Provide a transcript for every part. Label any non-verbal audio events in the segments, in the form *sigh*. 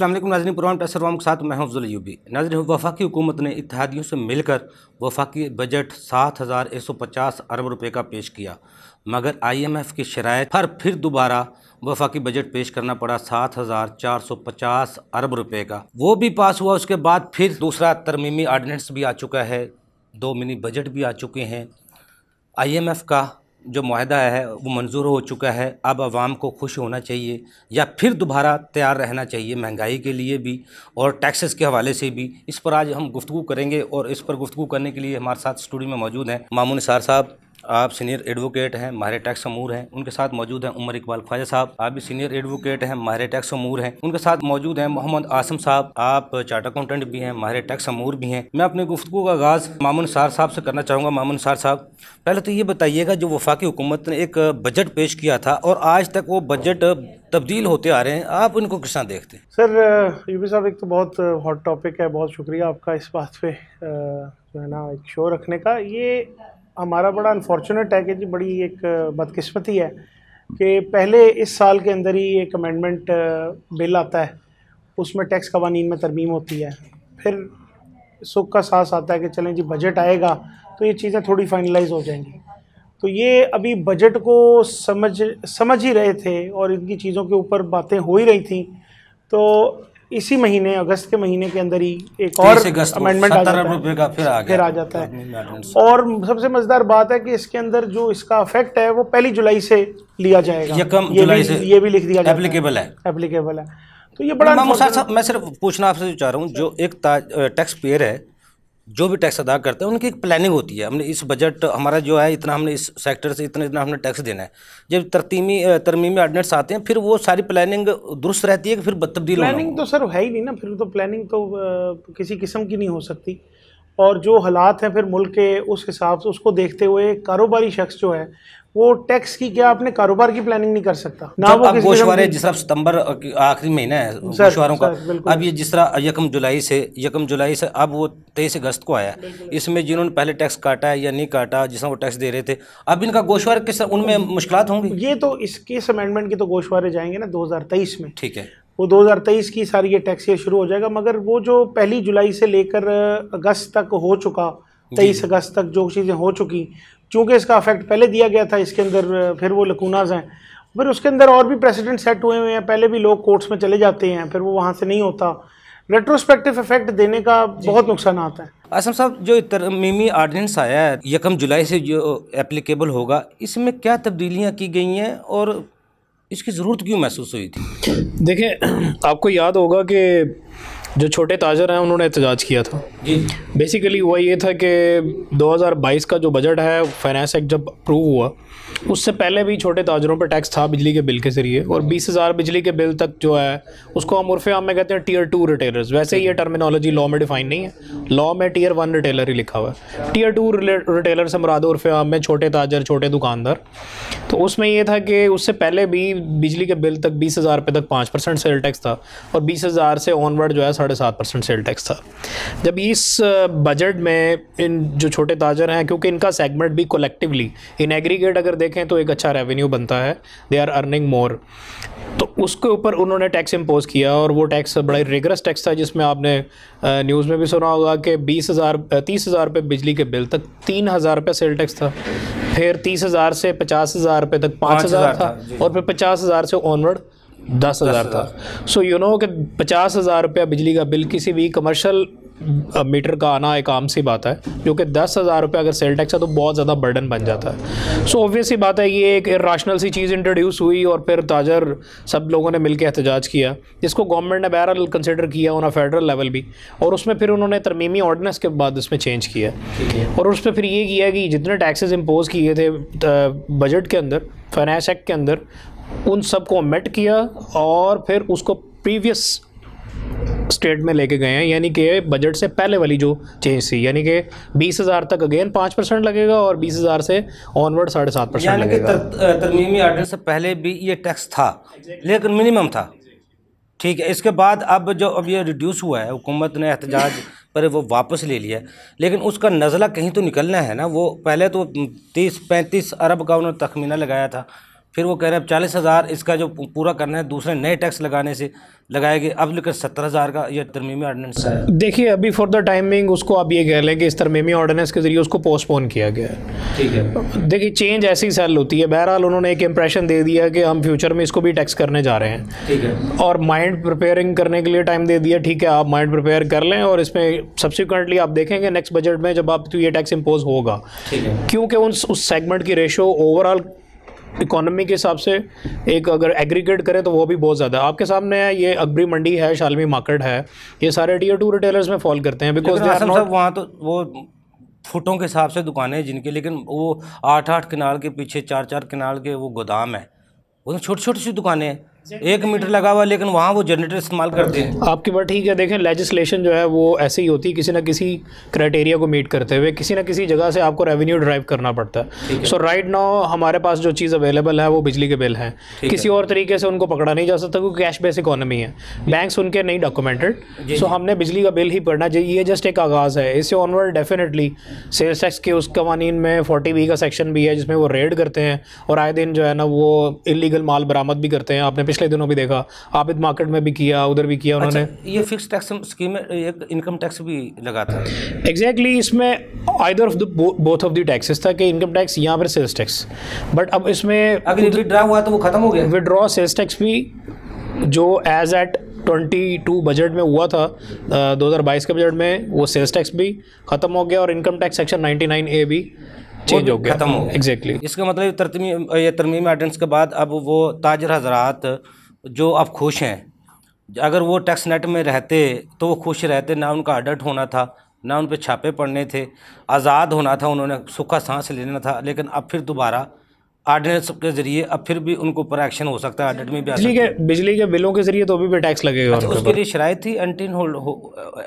असलम नाजरीन पुरान प्रेसरवाम के साथ मैं हफ्जुल यूबी नाजरीन वफाकी हुकूमत ने इतिहादियों से मिलकर वफाकी बजट सात हज़ार एक सौ पचास अरब रुपये का पेश किया मगर आई एम एफ़ की शराय हर फिर दोबारा वफाकी बजट पेश करना पड़ा सात हज़ार चार सौ पचास अरब रुपये का वो भी पास हुआ उसके बाद फिर दूसरा तरमीमी आर्डीनेंस भी आ चुका है दो मिनी बजट भी आ चुके हैं आई एम एफ़ का जो माहदा है वो मंजूर हो चुका है अब आवाम को खुश होना चाहिए या फिर दोबारा तैयार रहना चाहिए महंगाई के लिए भी और टैक्सेस के हवाले से भी इस पर आज हम गुफ्तु करेंगे और इस पर गुफ्तु करने के लिए हमारे साथ स्टूडियो में मौजूद हैं मामून सार साहब आप सीनियर एडवोकेट हैं माहिर टैक्स अमूर हैं उनके साथ मौजूद हैं उमर इकबाल ख्वाजा साहब आप भी सीनियर एडवोकेट हैं माहिर टैक्स अमूर हैं उनके साथ मौजूद हैं मोहम्मद आसम साहब आप चार्ट अकाउंटेंट भी हैं माहिर टैक्स अमूर भी हैं मैं अपनी गुफ्तु का आगाज़ मामून सार साहब से करना चाहूँगा मामून सार साहब पहले तो ये बताइएगा जो वफाकी हुकूमत ने एक बजट पेश किया था और आज तक वो बजट तब्दील होते आ रहे हैं आप उनको किस तरह देखते हैं सर यूपी साहब एक तो बहुत हॉट टॉपिक है बहुत शुक्रिया आपका इस बात पे जो है ना एक शो रखने का ये हमारा बड़ा अनफॉर्चुनेट है कि जी बड़ी एक बदकिस्मती है कि पहले इस साल के अंदर ही एक अमेंडमेंट बिल आता है उसमें टैक्स कवानीन में तरमीम होती है फिर सुख का सास आता है कि चलें जी बजट आएगा तो ये चीज़ें थोड़ी फाइनलाइज हो जाएंगी तो ये अभी बजट को समझ समझ ही रहे थे और इनकी चीज़ों के ऊपर बातें हो ही रही थी तो इसी महीने अगस्त के महीने के अंदर ही एक और अमेंडमेंट आ जाता है का फिर आ फिर आ जाता है और सबसे मजेदार बात है कि इसके अंदर जो इसका इफेक्ट है वो पहली जुलाई से लिया जाएगा ये ये जुलाई भी, से ये भी लिख दिया एप्लीकेबल है एप्लीकेबल है तो ये बड़ा मैं सिर्फ पूछना आपसे चाह रहा हूँ जो एक टैक्स पेयर है जो भी टैक्स अदा करते हैं उनकी एक प्लानिंग होती है हमने इस बजट हमारा जो है इतना हमने इस सेक्टर से इतना इतना हमने टैक्स देना है जब तरतीमी तरमीमी ऑर्डिनेट्स आते हैं फिर वो सारी प्लानिंग दुरुस्त रहती है कि फिर बदतब्दील प्लानिंग तो सर है ही नहीं ना फिर तो प्लानिंग तो किसी किस्म की नहीं हो सकती और जो हालात हैं फिर मुल्क के उस हिसाब से उसको देखते हुए कारोबारी शख्स जो है वो टैक्स की क्या अपने कारोबार की प्लानिंग नहीं कर सकता ना वो गोशवारे जिस तरह सितंबर आखिरी महीना है गोशवारों का अब ये जिस तरह यकम जुलाई से यकम जुलाई से अब वो तेईस अगस्त को आया इसमें जिन्होंने पहले टैक्स काटा है या नहीं काटा जिस वो टैक्स दे रहे थे अब इनका गोशवार किस उनमें मुश्किल होंगी ये तो इसके अमेंडमेंट की तो गोशवारे जाएंगे ना दो में ठीक है वो 2023 की सारी ये टैक्स ईयर शुरू हो जाएगा मगर वो जो पहली जुलाई से लेकर अगस्त तक हो चुका तेईस अगस्त तक जो चीज़ें हो चुकी चूँकि इसका अफेक्ट पहले दिया गया था इसके अंदर फिर वो लकूनाज हैं फिर उसके अंदर और भी प्रेसिडेंट सेट हुए हुए हैं पहले भी लोग कोर्ट्स में चले जाते हैं फिर वो वहाँ से नहीं होता रेट्रोस्पेक्टिव इफेक्ट देने का बहुत नुकसान आता है असम साहब जो तरमीमी आर्डिनेंस आया है यकम जुलाई से जो एप्लीकेबल होगा इसमें क्या तब्दीलियाँ की गई हैं और इसकी ज़रूरत क्यों महसूस हुई थी देखें आपको याद होगा कि जो छोटे ताजर हैं उन्होंने एहतजाज किया था जी बेसिकली हुआ ये था कि 2022 का जो बजट है फाइनेंस एक्ट जब अप्रूव हुआ उससे पहले भी छोटे ताजरों पर टैक्स था बिजली के बिल के जरिए और हम्म। बीस हज़ार बिजली के बिल तक जो है उसको हम उर्फ आम में कहते हैं टीयर टू रिटेलर्स वैसे ये टर्मिनोलॉजी हम्म। लॉ में डिफाइन नहीं है लॉ में टीयर वन रिटेलर ही लिखा हुआ है टीयर टू रिटेलर से मुराद उर्फे आम में छोटे ताजर छोटे दुकानदार तो उसमें यह था कि उससे पहले भी बिजली के बिल तक बीस हज़ार रुपये तक पाँच परसेंट सेल टैक्स था और बीस हज़ार से ऑनवर्ड जो है साढ़े सात परसेंट सेल टैक्स था जब इस बजट uh, में इन जो छोटे ताजर हैं क्योंकि इनका सेगमेंट भी कलेक्टिवली इन एग्रीगेट अगर देख देखें तो एक अच्छा रेवेन्यू बनता है दे आर अर्निंग मोर तो उसके ऊपर उन्होंने टैक्स इम्पोज किया और वो टैक्स बड़ा ही रेगरस टैक्स था जिसमें आपने न्यूज़ में भी सुना होगा कि बीस हज़ार तीस हज़ार रुपये बिजली के बिल तक तीन हज़ार रुपये सेल टैक्स था फिर तीस हज़ार से पचास हज़ार रुपये तक पाँच हज़ार था, था और फिर पचास हज़ार से ऑनवर्ड दस हज़ार था सो यू नो कि पचास हज़ार रुपया बिजली का बिल किसी भी कमर्शल मीटर का आना एक आम सी बात है जो कि दस हज़ार रुपये अगर सेल टैक्स है तो बहुत ज़्यादा बर्डन बन जाता है सो ऑब्वियस ही बात है ये एक राशनल सी चीज़ इंट्रोड्यूस हुई और फिर ताजर सब लोगों ने मिलकर एहतजाज किया जिसको गवर्नमेंट ने बहरहाल कंसिडर किया उन्होंने फेडरल लेवल भी और उसमें फिर उन्होंने तरमीमी ऑर्डिनेंस के बाद उसमें चेंज किया और उस पर फिर ये किया कि जितने टैक्सेज इम्पोज किए थे बजट के अंदर फाइनेंस एक्ट के अंदर उन सबको मेट किया और फिर उसको प्रीवियस स्टेट में लेके गए हैं यानी कि बजट से पहले वाली जो चेंज थी यानी कि बीस हज़ार तक अगेन पाँच परसेंट लगेगा और बीस हज़ार से ऑनवर्ड साढ़े सात परसेंट लगेगा तर, तरमीमी आर्डर से पहले भी ये टैक्स था लेकिन मिनिमम था ठीक है इसके बाद अब जो अब ये रिड्यूस हुआ है हुकूमत ने एहतजाज *laughs* पर वो वापस ले लिया लेकिन उसका नज़ला कहीं तो निकलना है ना वो पहले तो तीस पैंतीस अरब का उन्होंने तखमीना लगाया था फिर वो कह रहे हैं अब चालीस हज़ार इसका जो पूरा करना है दूसरे नए टैक्स लगाने से लगाएंगे अब लेकर सत्तर हज़ार का यह तरमीमी ऑर्डिनेंस है देखिए अभी फॉर द टाइमिंग उसको आप ये कह लें कि इस तरमीमी ऑर्डिनेंस के ज़रिए उसको पोस्टपोन किया गया है ठीक है देखिए चेंज ऐसी सेल होती है बहरहाल उन्होंने एक इंप्रेशन दे दिया कि हम फ्यूचर में इसको भी टैक्स करने जा रहे हैं ठीक है और माइंड प्रिपेयरिंग करने के लिए टाइम दे दिया ठीक है आप माइंड प्रिपेयर कर लें और इसमें सब्सिक्वेंटली आप देखेंगे नेक्स्ट बजट में जब आप तो ये टैक्स इम्पोज होगा क्योंकि उन उस सेगमेंट की रेशो ओवरऑल इकोनॉमी के हिसाब से एक अगर एग्रीगेट करें तो वो भी बहुत ज़्यादा आपके सामने है ये अकबरी मंडी है शालमी मार्केट है ये सारे टीयर टू रिटेलर्स में फॉल करते हैं बिकॉज वहाँ तो वो फुटों के हिसाब से दुकानें जिनके लेकिन वो आठ आठ किनाल के पीछे चार चार किनाल के वो गोदाम है वो तो छोटी छोटी सी दुकानें हैं एक मीटर लगा हुआ लेकिन वहाँ वो जनरेटर इस्तेमाल करते हैं आपकी बात ठीक है देखें लेजिस्लेशन जो है वो ऐसे ही होती है किसी ना किसी क्राइटेरिया को मीट करते हुए किसी ना किसी जगह से आपको रेवेन्यू ड्राइव करना पड़ता है सो राइट नाउ हमारे पास जो चीज़ अवेलेबल है वो बिजली के बिल हैं किसी है। और तरीके से उनको पकड़ा नहीं जा सकता क्योंकि कैश बेस इकोनॉमी है बैंक उनके नहीं डॉक्यूमेंटेड सो हमने बिजली का बिल ही पढ़ना चाहिए ये जस्ट एक आगाज़ है इससे ऑनवर्ड डेफिनेटली सेल्स टैक्स के उस कवानीन में फोर्टी बी का सेक्शन भी है जिसमें वो रेड करते हैं और आए दिन जो है ना वो इलीगल माल बरामद भी करते हैं आपने पिछले दिनों भी देखा आबिद मार्केट में भी किया उधर भी किया उन्होंने अच्छा, ये फिक्स टैक्स स्कीम में एक इनकम टैक्स भी लगा था एग्जैक्टली exactly इसमें either of the both of the taxes था कि इनकम टैक्स या फिर सेल्स टैक्स बट अब इसमें अगर विड्रा हुआ तो वो खत्म हो गया विड्रॉ सेल्स टैक्स भी जो एज एट 22 बजट में हुआ था uh, 2022 के बजट में वो सेल्स टैक्स भी ख़त्म हो गया और इनकम टैक्स सेक्शन 99 ए भी चेंज हो गया खत्म हो एग्जैक्टली exactly. इसका मतलब या तरमीम आर्डनेंस के बाद अब वो ताजर हजरात जो अब खुश हैं अगर वो टैक्स नेट में रहते तो वो खुश रहते ना उनका अडल्ट होना था ना उन पर छापे पड़ने थे आज़ाद होना था उन्होंने सूखा सांस लेना था लेकिन अब फिर दोबारा आर्डिनेंस के जरिए अब फिर भी उनको ऊपर एक्शन हो सकता है ऑडिट में भी बिजली के बिजली के बिलों के जरिए तो अभी भी टैक्स लगेगा अच्छा, उसके लिए शरात थी एंटीन होल्ड हो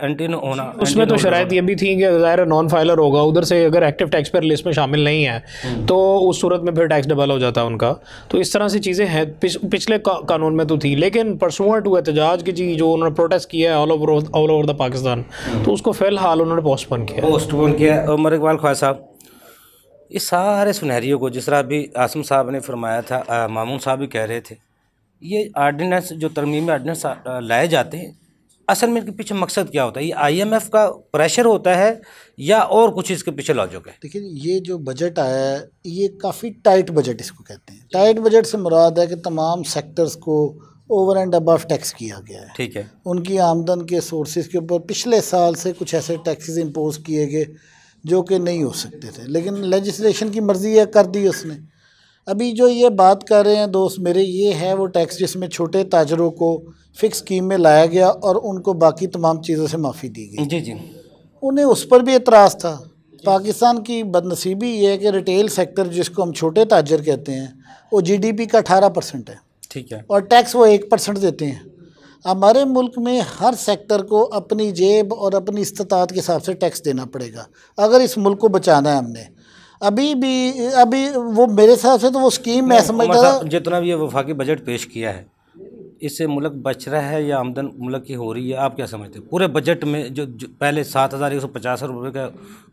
एंटीन होना उसमें तो शराय ये भी थी कि ज़ाहिर नॉन फाइलर होगा उधर से अगर एक्टिव टैक्स पेयर लिस्ट में शामिल नहीं है हम्म। तो उस सूरत में फिर टैक्स डबल हो जाता है उनका तो इस तरह से चीज़ें हैं पिछले कानून में तो थी लेकिन परसों टू एहतजाज की जी जो उन्होंने प्रोटेस्ट किया है all over all over the Pakistan तो उसको फ़िलहाल उन्होंने पोस्टपोन किया पोस्टपोन किया उमर इकबाल ख्वा साहब इस सारे सुनहरियों को जिस तरह अभी आसम साहब ने फरमाया था मामून साहब भी कह रहे थे ये आर्डीनेंस जो तरमीम आर्डीनेंस लाए जाते हैं असल में इनके पीछे मकसद क्या होता है ये आईएमएफ का प्रेशर होता है या और कुछ इसके पीछे लॉजिक है देखिए ये जो बजट आया है ये काफ़ी टाइट बजट इसको कहते हैं टाइट बजट से मुराद है कि तमाम सेक्टर्स को ओवर एंड अबव टैक्स किया गया है ठीक है उनकी आमदन के सोर्सेज के ऊपर पिछले साल से कुछ ऐसे टैक्सेस इम्पोज किए गए जो कि नहीं हो सकते थे लेकिन लेजिस्लेशन की मर्ज़ी है कर दी उसने अभी जो ये बात कर रहे हैं दोस्त मेरे ये है वो टैक्स जिसमें छोटे ताजरों को फ़िक्स स्कीम में लाया गया और उनको बाकी तमाम चीज़ों से माफ़ी दी गई जी जी उन्हें उस पर भी एतराज़ था पाकिस्तान की बदनसीबी ये है कि रिटेल सेक्टर जिसको हम छोटे ताजर कहते हैं वो जीडीपी का अठारह परसेंट है ठीक है और टैक्स वो एक परसेंट देते हैं हमारे मुल्क में हर सेक्टर को अपनी जेब और अपनी इस्तात के हिसाब से टैक्स देना पड़ेगा अगर इस मुल्क को बचाना है हमने अभी भी अभी वो मेरे हिसाब से तो वो स्कीम मैं समझता जितना भी ये वफाकी बजट पेश किया है इससे मुल्क बच रहा है या आमदन मुल्क की हो रही है आप क्या समझते हैं पूरे बजट में जो, जो पहले सात हज़ार एक सौ पचास रुपये का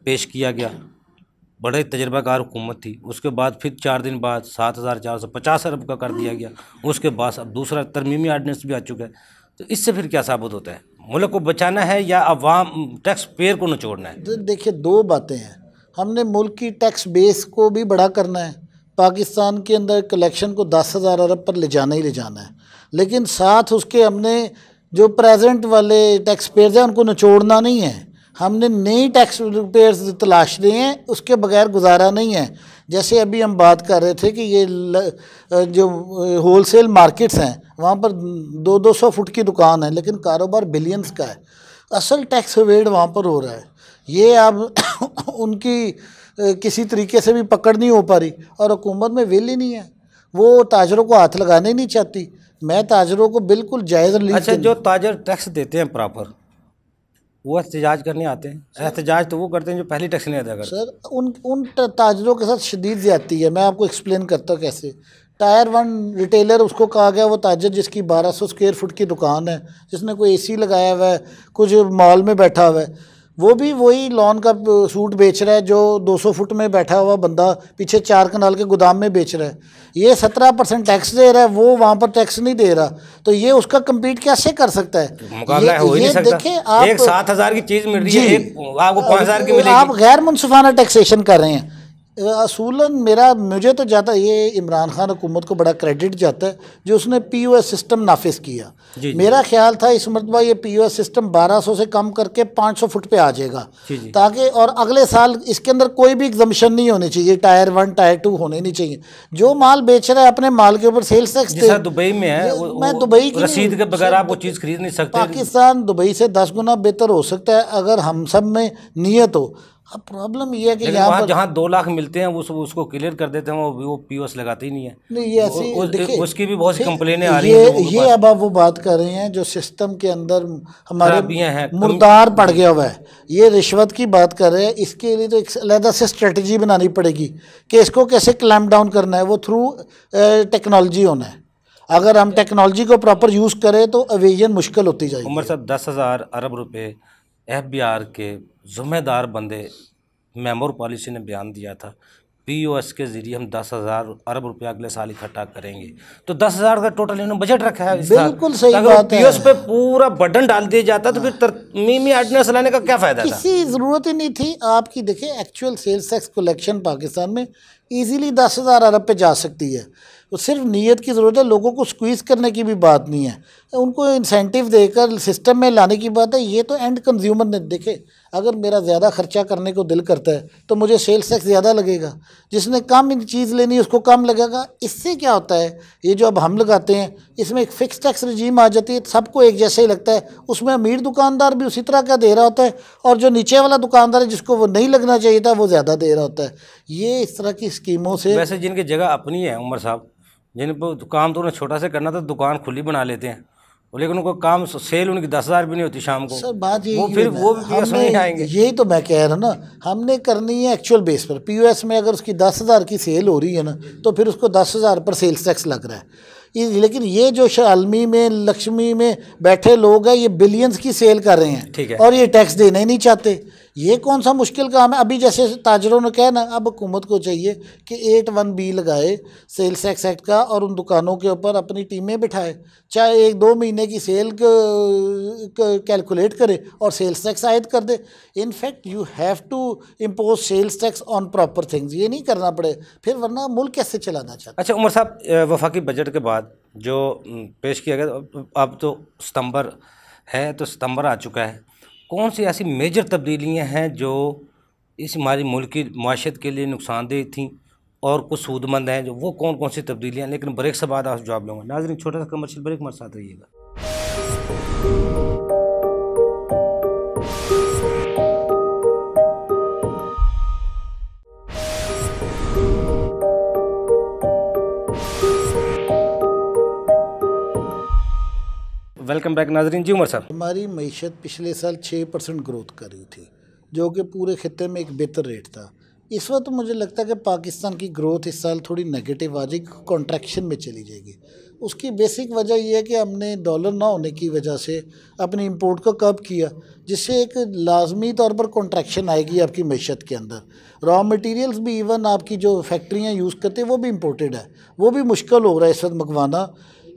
पेश किया गया बड़े तजर्बाकार हुकूमत थी उसके बाद फिर चार दिन बाद सात हज़ार चार सौ पचास अरब का कर दिया गया उसके बाद अब दूसरा तरमीमी आर्डिनेंस भी आ चुका है तो इससे फिर क्या साबित होता है मुल्क को बचाना है या अवाम टैक्स पेयर को निचोड़ना है तो देखिए दो बातें हैं हमने मुल्क की टैक्स बेस को भी बड़ा करना है पाकिस्तान के अंदर कलेक्शन को दस हज़ार अरब पर ले जाना ही ले जाना है लेकिन साथ उसके हमने जो प्रेजेंट वाले टैक्स पेयर्स हैं उनको निचोड़ना नहीं है हमने नई टैक्स पेयर्स तलाश रहे हैं उसके बगैर गुजारा नहीं है जैसे अभी हम बात कर रहे थे कि ये जो होलसेल मार्केट्स हैं वहाँ पर दो दो सौ फुट की दुकान है लेकिन कारोबार बिलियंस का है असल टैक्स वेड वहाँ पर हो रहा है ये आप *coughs* उनकी किसी तरीके से भी पकड़ नहीं हो पा रही और हुकूमत में वेल ही नहीं है वो ताजरों को हाथ लगाने नहीं चाहती मैं ताजरों को बिल्कुल जायज़ अच्छा जो ताजर टैक्स देते हैं प्रॉपर वो एहतजाज करने आते हैं एहतजाज तो वो करते हैं जो पहले टैक्स नहीं अदा सर उन उन ताजरों के साथ शदीद ज्यादती है मैं आपको एक्सप्लेन करता हूँ कैसे टायर वन रिटेलर उसको कहा गया वो ताजर जिसकी 1200 स्क्वेयर फुट की दुकान है जिसने कोई एसी लगाया हुआ है कुछ मॉल में बैठा हुआ है वो भी वही लॉन का सूट बेच रहा है जो 200 फुट में बैठा हुआ बंदा पीछे चार कनाल के गोदाम में बेच रहा है ये 17 परसेंट टैक्स दे रहा है वो वहाँ पर टैक्स नहीं दे रहा तो ये उसका कम्पीट कैसे कर सकता है आप सात हज़ार की चीज़ मिल रही है आपको की आप गैर मुनफाना टैक्सेशन कर रहे हैं असूलन मेरा मुझे तो ज़्यादा ये इमरान खान हुकूमत को बड़ा क्रेडिट जाता है जो उसने पी ओ एस सिस्टम नाफिज किया जी मेरा ख्याल था इस मरतबा ये पी ओ एस सिस्टम 1200 से कम करके 500 फुट पे आ जाएगा ताकि और अगले साल इसके अंदर कोई भी एग्जम्पन नहीं होनी चाहिए टायर वन टायर टू होने नहीं चाहिए जो माल बेच रहा है अपने माल के ऊपर सेल्स टैक्स दुबई में है मैं दुबई की रसीद के बगैर आप वो चीज़ खरीद नहीं सकते पाकिस्तान दुबई से दस गुना बेहतर हो सकता है अगर हम सब में नीयत हो अब हाँ, प्रॉब्लम ये है कि यहाँ पर जहाँ दो लाख मिलते हैं वो सब उसको क्लियर कर देते हैं वो वो पीओएस लगाते ही नहीं है नहीं ये ऐसी उस, उसकी भी बहुत सी कंप्लेनें आ रही है ये अब आप वो बात कर रहे हैं जो सिस्टम के अंदर हमारे हैं मुर्दार पड़ गया हुआ है ये रिश्वत की बात कर रहे हैं इसके लिए तो एक अलहदा से स्ट्रेटजी बनानी पड़ेगी कि इसको कैसे क्लैम्प डाउन करना है वो थ्रू टेक्नोलॉजी होना है अगर हम टेक्नोलॉजी को प्रॉपर यूज़ करें तो अवेजन मुश्किल होती जाएगी उम्र साहब दस हज़ार अरब रुपये एफ के जुम्मेदार बंदे मेमोर पॉलिसी ने बयान दिया था पीओएस के जरिए हम दस हज़ार अरब रुपया अगले साल इकट्ठा करेंगे तो दस हज़ार का टोटल इन्होंने बजट रखा है बिल्कुल सही बात है पे पूरा बटन डाल दिया जाता तो फिर तरमीमी ऑर्डिनेंस लाने का क्या फ़ायदा किसी ज़रूरत ही नहीं थी आपकी देखिए actual sales tax collection Pakistan में ईजिली दस हज़ार अरब पर जा सकती है वो सिर्फ नीयत की ज़रूरत है लोगों को स्क्वीज़ करने की भी बात नहीं है तो उनको इंसेंटिव देकर सिस्टम में लाने की बात है ये तो एंड कंज्यूमर ने देखे अगर मेरा ज़्यादा खर्चा करने को दिल करता है तो मुझे सेल्स टैक्स ज़्यादा लगेगा जिसने कम चीज़ लेनी उसको कम लगेगा इससे क्या होता है ये जो अब हम लगाते हैं इसमें एक फ़िक्स टैक्स रजीम आ जाती है सबको एक जैसे ही लगता है उसमें अमीर दुकानदार भी उसी तरह का दे रहा होता है और जो नीचे वाला दुकानदार है जिसको वो नहीं लगना चाहिए था वो ज़्यादा दे रहा होता है ये इस तरह की स्कीमों से वैसे जिनकी जगह अपनी है उमर साहब जिनको काम तो उन्हें छोटा से करना था दुकान खुली बना लेते हैं लेकिन उनको काम सेल उनकी दस हज़ार भी नहीं होती शाम को सर बात ये वो फिर वो तो नहीं आएंगे यही तो मैं कह रहा ना हमने करनी है एक्चुअल बेस पर पीओएस में अगर उसकी दस हज़ार की सेल हो रही है ना तो फिर उसको दस हज़ार पर सेल्स टैक्स लग रहा है लेकिन ये जो शालमी में लक्ष्मी में बैठे लोग हैं ये बिलियंस की सेल कर रहे हैं ठीक है और ये टैक्स देना ही नहीं चाहते ये कौन सा मुश्किल काम है अभी जैसे ताजरों ने कहा ना अब हुकूमत को चाहिए कि एट वन बी लगाए सेल्स टैक्स एक्ट का और उन दुकानों के ऊपर अपनी टीमें बिठाए चाहे एक दो महीने की सेल कैलकुलेट करे और सेल्स टैक्स आयद कर दे in fact you have to impose sales tax on proper things ये नहीं करना पड़े फिर वरना मुल्क कैसे चलाना चाहता अच्छा उमर साहब वफाकी बजट के बाद जो पेश किया गया अब तो सितंबर है तो सितंबर आ चुका है कौन सी ऐसी मेजर तब्दीलियाँ हैं जो इस हमारी मुल्क की माशियत के लिए नुकसानदेह थी और कुछ सूदमंद हैं जो वो कौन कौन सी तब्दीलियाँ लेकिन ब्रेक से बाद आप जवाब लूँगा नाजरन छोटा सा कमर्शियल ब्रेक मेरे साथ रहिएगा वेलकम बैक नाजरीन जी उमर साहब हमारी मीशत पिछले साल छः परसेंट ग्रोथ कर रही थी जो कि पूरे खत्े में एक बेहतर रेट था इस वक्त तो मुझे लगता है कि पाकिस्तान की ग्रोथ इस साल थोड़ी नेगेटिव आ जाएगी कॉन्ट्रैक्शन में चली जाएगी उसकी बेसिक वजह यह है कि हमने डॉलर ना होने की वजह से अपने इंपोर्ट को कब किया जिससे एक लाजमी तौर पर कॉन्ट्रैक्शन आएगी आपकी मीशत के अंदर रॉ मटेरियल्स भी इवन आपकी जो फैक्ट्रियाँ यूज़ करते हैं वो भी इम्पोर्टेड है वो भी मुश्किल हो रहा है इस वक्त मंगवाना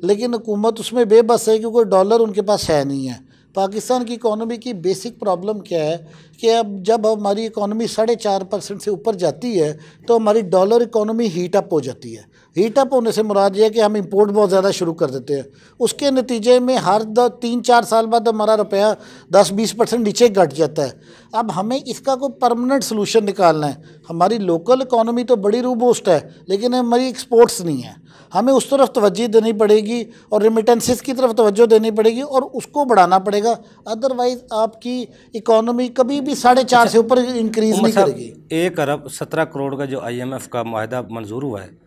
लेकिन हुकूमत उसमें बेबस है क्योंकि डॉलर उनके पास है नहीं है पाकिस्तान की इकोनॉमी की बेसिक प्रॉब्लम क्या है कि अब जब हमारी इकॉनमी साढ़े चार परसेंट से ऊपर जाती है तो हमारी डॉलर इकोनॉमी हीट अप हो जाती है हीट अप होने से मुराद ये है कि हम इंपोर्ट बहुत ज़्यादा शुरू कर देते हैं उसके नतीजे में हर दो तीन चार साल बाद हमारा रुपया दस बीस परसेंट नीचे घट जाता है अब हमें इसका कोई परमानेंट सोलूशन निकालना है हमारी लोकल इकोनॉमी तो बड़ी रूबोस्ट है लेकिन हमारी एक्सपोर्ट्स नहीं है हमें उस तरफ तोज्जी देनी पड़ेगी और रिमिटेंसेस की तरफ तोज्जो देनी पड़ेगी और उसको बढ़ाना पड़ेगा अदरवाइज़ आपकी इकोनॉमी कभी भी साढ़े चार से ऊपर इंक्रीज़ नहीं करेगी एक अरब सत्रह करोड़ का जो आईएमएफ का माहा मंजूर हुआ है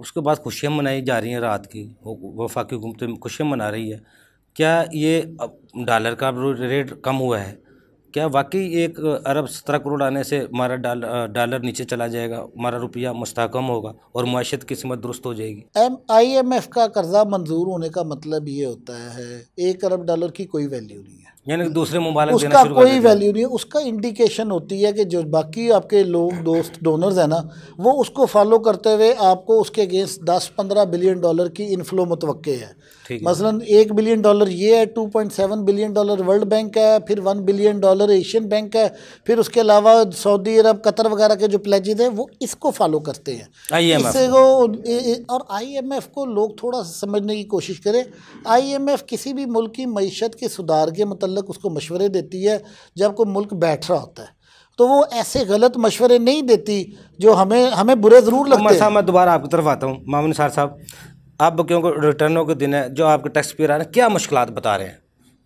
उसके बाद खुशियाँ मनाई जा रही हैं रात की वफाकी हुकूमत खुशियाँ मना रही है क्या ये डॉलर का रेट कम हुआ है क्या वाकई एक अरब सत्रह करोड़ आने से हमारा डॉलर नीचे चला जाएगा हमारा रुपया मुस्तकम होगा और मुशत की समत दुरुस्त हो जाएगी एम आई एम एफ का कर्जा मंजूर होने का मतलब ये होता है एक अरब डॉलर की कोई वैल्यू नहीं यानी दूसरे मोबाइल उसका कोई वैल्यू नहीं है उसका इंडिकेशन होती है कि जो बाकी आपके लोग दोस्त डोनर्स हैं ना वो उसको फॉलो करते हुए आपको उसके अगेंस्ट 10-15 बिलियन डॉलर की इनफ्लो मुतव है मसलन एक बिलियन डॉलर ये है 2.7 बिलियन डॉलर वर्ल्ड बैंक है फिर one billion dollar Asian bank है फिर उसके अलावा सऊदी अरब कतर वगैरह के जो प्लेजेज हैं वो इसको फॉलो करते हैं इससे वो और आई को लोग थोड़ा समझने की कोशिश करें आई किसी भी मुल्क की मीशत के सुधार के मतलब मतलब उसको मशवरे देती है जब कोई मुल्क बैठ रहा होता है तो वो ऐसे गलत मशवरे नहीं देती जो हमें हमें बुरे ज़रूर लगते हैं साहब मैं दोबारा आपकी तरफ आता हूँ मामून सार साहब आप क्योंकि रिटर्नों के दिन है जो आपके टैक्स पे आ रहे हैं क्या मुश्किल बता रहे हैं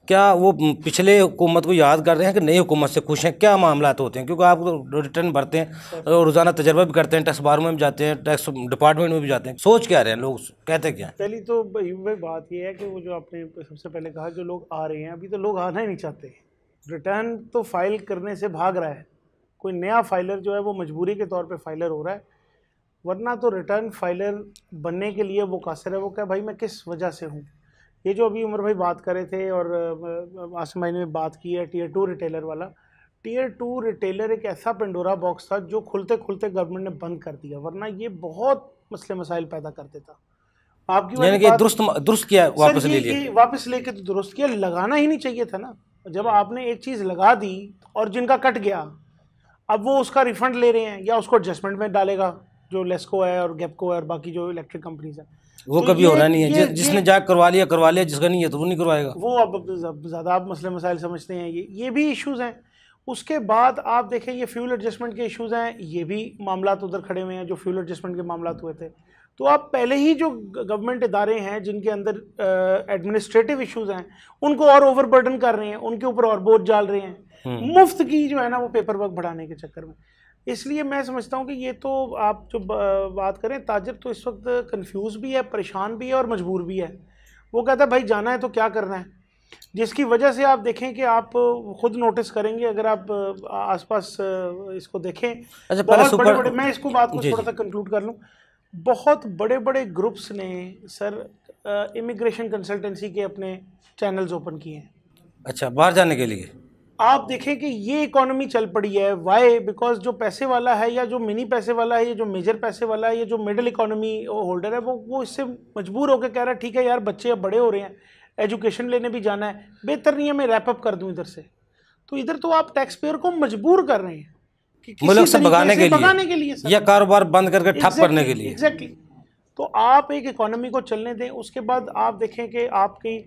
क्या वो पिछले हुकूमत को याद कर रहे हैं कि नई हुकूमत से खुश हैं क्या मामला तो होते हैं क्योंकि आप रिटर्न भरते हैं और रोज़ाना तजर्बा भी करते हैं टैक्स बारों में भी जाते हैं टैक्स डिपार्टमेंट में भी जाते हैं सोच क्या रहे हैं लोग कहते क्या पहली तो भाई बात यह है कि वो जो आपने सबसे पहले कहा जो लोग आ रहे हैं अभी तो लोग आना ही नहीं चाहते रिटर्न तो फाइल करने से भाग रहा है कोई नया फाइलर जो है वो मजबूरी के तौर पर फाइलर हो रहा है वरना तो रिटर्न फाइलर बनने के लिए वो कासर है वो क्या भाई मैं किस वजह से हूँ ये जो अभी उमर भाई बात करे थे और आसम भाई ने बात की है टीयर टू रिटेलर वाला टीयर टू रिटेलर एक ऐसा पेंडोरा बॉक्स था जो खुलते खुलते गवर्नमेंट ने बंद कर दिया वरना ये बहुत मसले मसाइल पैदा कर देता आपकी यानी कि दुरुस्त दुरुस्त किया वापस ले लिया वापस लेके तो दुरुस्त किया लगाना ही नहीं चाहिए था ना जब आपने एक चीज़ लगा दी और जिनका कट गया अब वो उसका रिफंड ले रहे हैं या उसको एडजस्टमेंट में डालेगा जो लेस्को है और गैपको है और बाकी जो इलेक्ट्रिक कंपनीज हैं वो तो कभी होना नहीं है जिसने जाग करवा लिया करवा लिया जिसका नहीं है तो वो नहीं करवाएगा वो अब ज़्यादा आप मसले मसाइल समझते हैं ये ये भी इश्यूज़ हैं उसके बाद आप देखें ये फ्यूल एडजस्टमेंट के इश्यूज़ हैं ये भी मामला उधर खड़े हुए हैं जो फ्यूल एडजस्टमेंट के मामला हुए थे तो आप पहले ही जो गवर्नमेंट इदारे हैं जिनके अंदर एडमिनिस्ट्रेटिव इश्यूज़ हैं उनको और ओवरबर्डन कर रहे हैं उनके ऊपर और बोझ डाल रहे हैं हम्म। मुफ्त की जो है ना वो पेपर वर्क बढ़ाने के चक्कर में इसलिए मैं समझता हूँ कि ये तो आप जो बात करें ताजर तो इस वक्त कंफ्यूज भी है परेशान भी है और मजबूर भी है वो कहता है भाई जाना है तो क्या करना है जिसकी वजह से आप देखें कि आप खुद नोटिस करेंगे अगर आप आसपास इसको देखें अच्छा बहुत बड़े बड़े मैं इसको बात को थोड़ा सा कंक्लूड कर लूँ बहुत बड़े बड़े ग्रुप्स ने सर इमिग्रेशन कंसल्टेंसी के अपने चैनल्स ओपन किए हैं अच्छा बाहर जाने के लिए आप देखें कि ये इकोनॉमी चल पड़ी है वाई बिकॉज जो पैसे वाला है या जो मिनी पैसे वाला है या जो मेजर पैसे वाला है या जो मिडिल इकोनॉमी होल्डर है वो वो इससे मजबूर होकर कह रहा है ठीक है यार बच्चे अब बड़े हो रहे हैं एजुकेशन लेने भी जाना है बेहतर नहीं है मैं रैप अप कर दूँ इधर से तो इधर तो आप टैक्स पेयर को मजबूर कर रहे हैं कि मुल्क से भगाने के, के लिए या कारोबार बंद करके ठप करने के लिए एग्जैक्टली तो आप एक इकोनॉमी को चलने दें उसके बाद आप देखें कि आपकी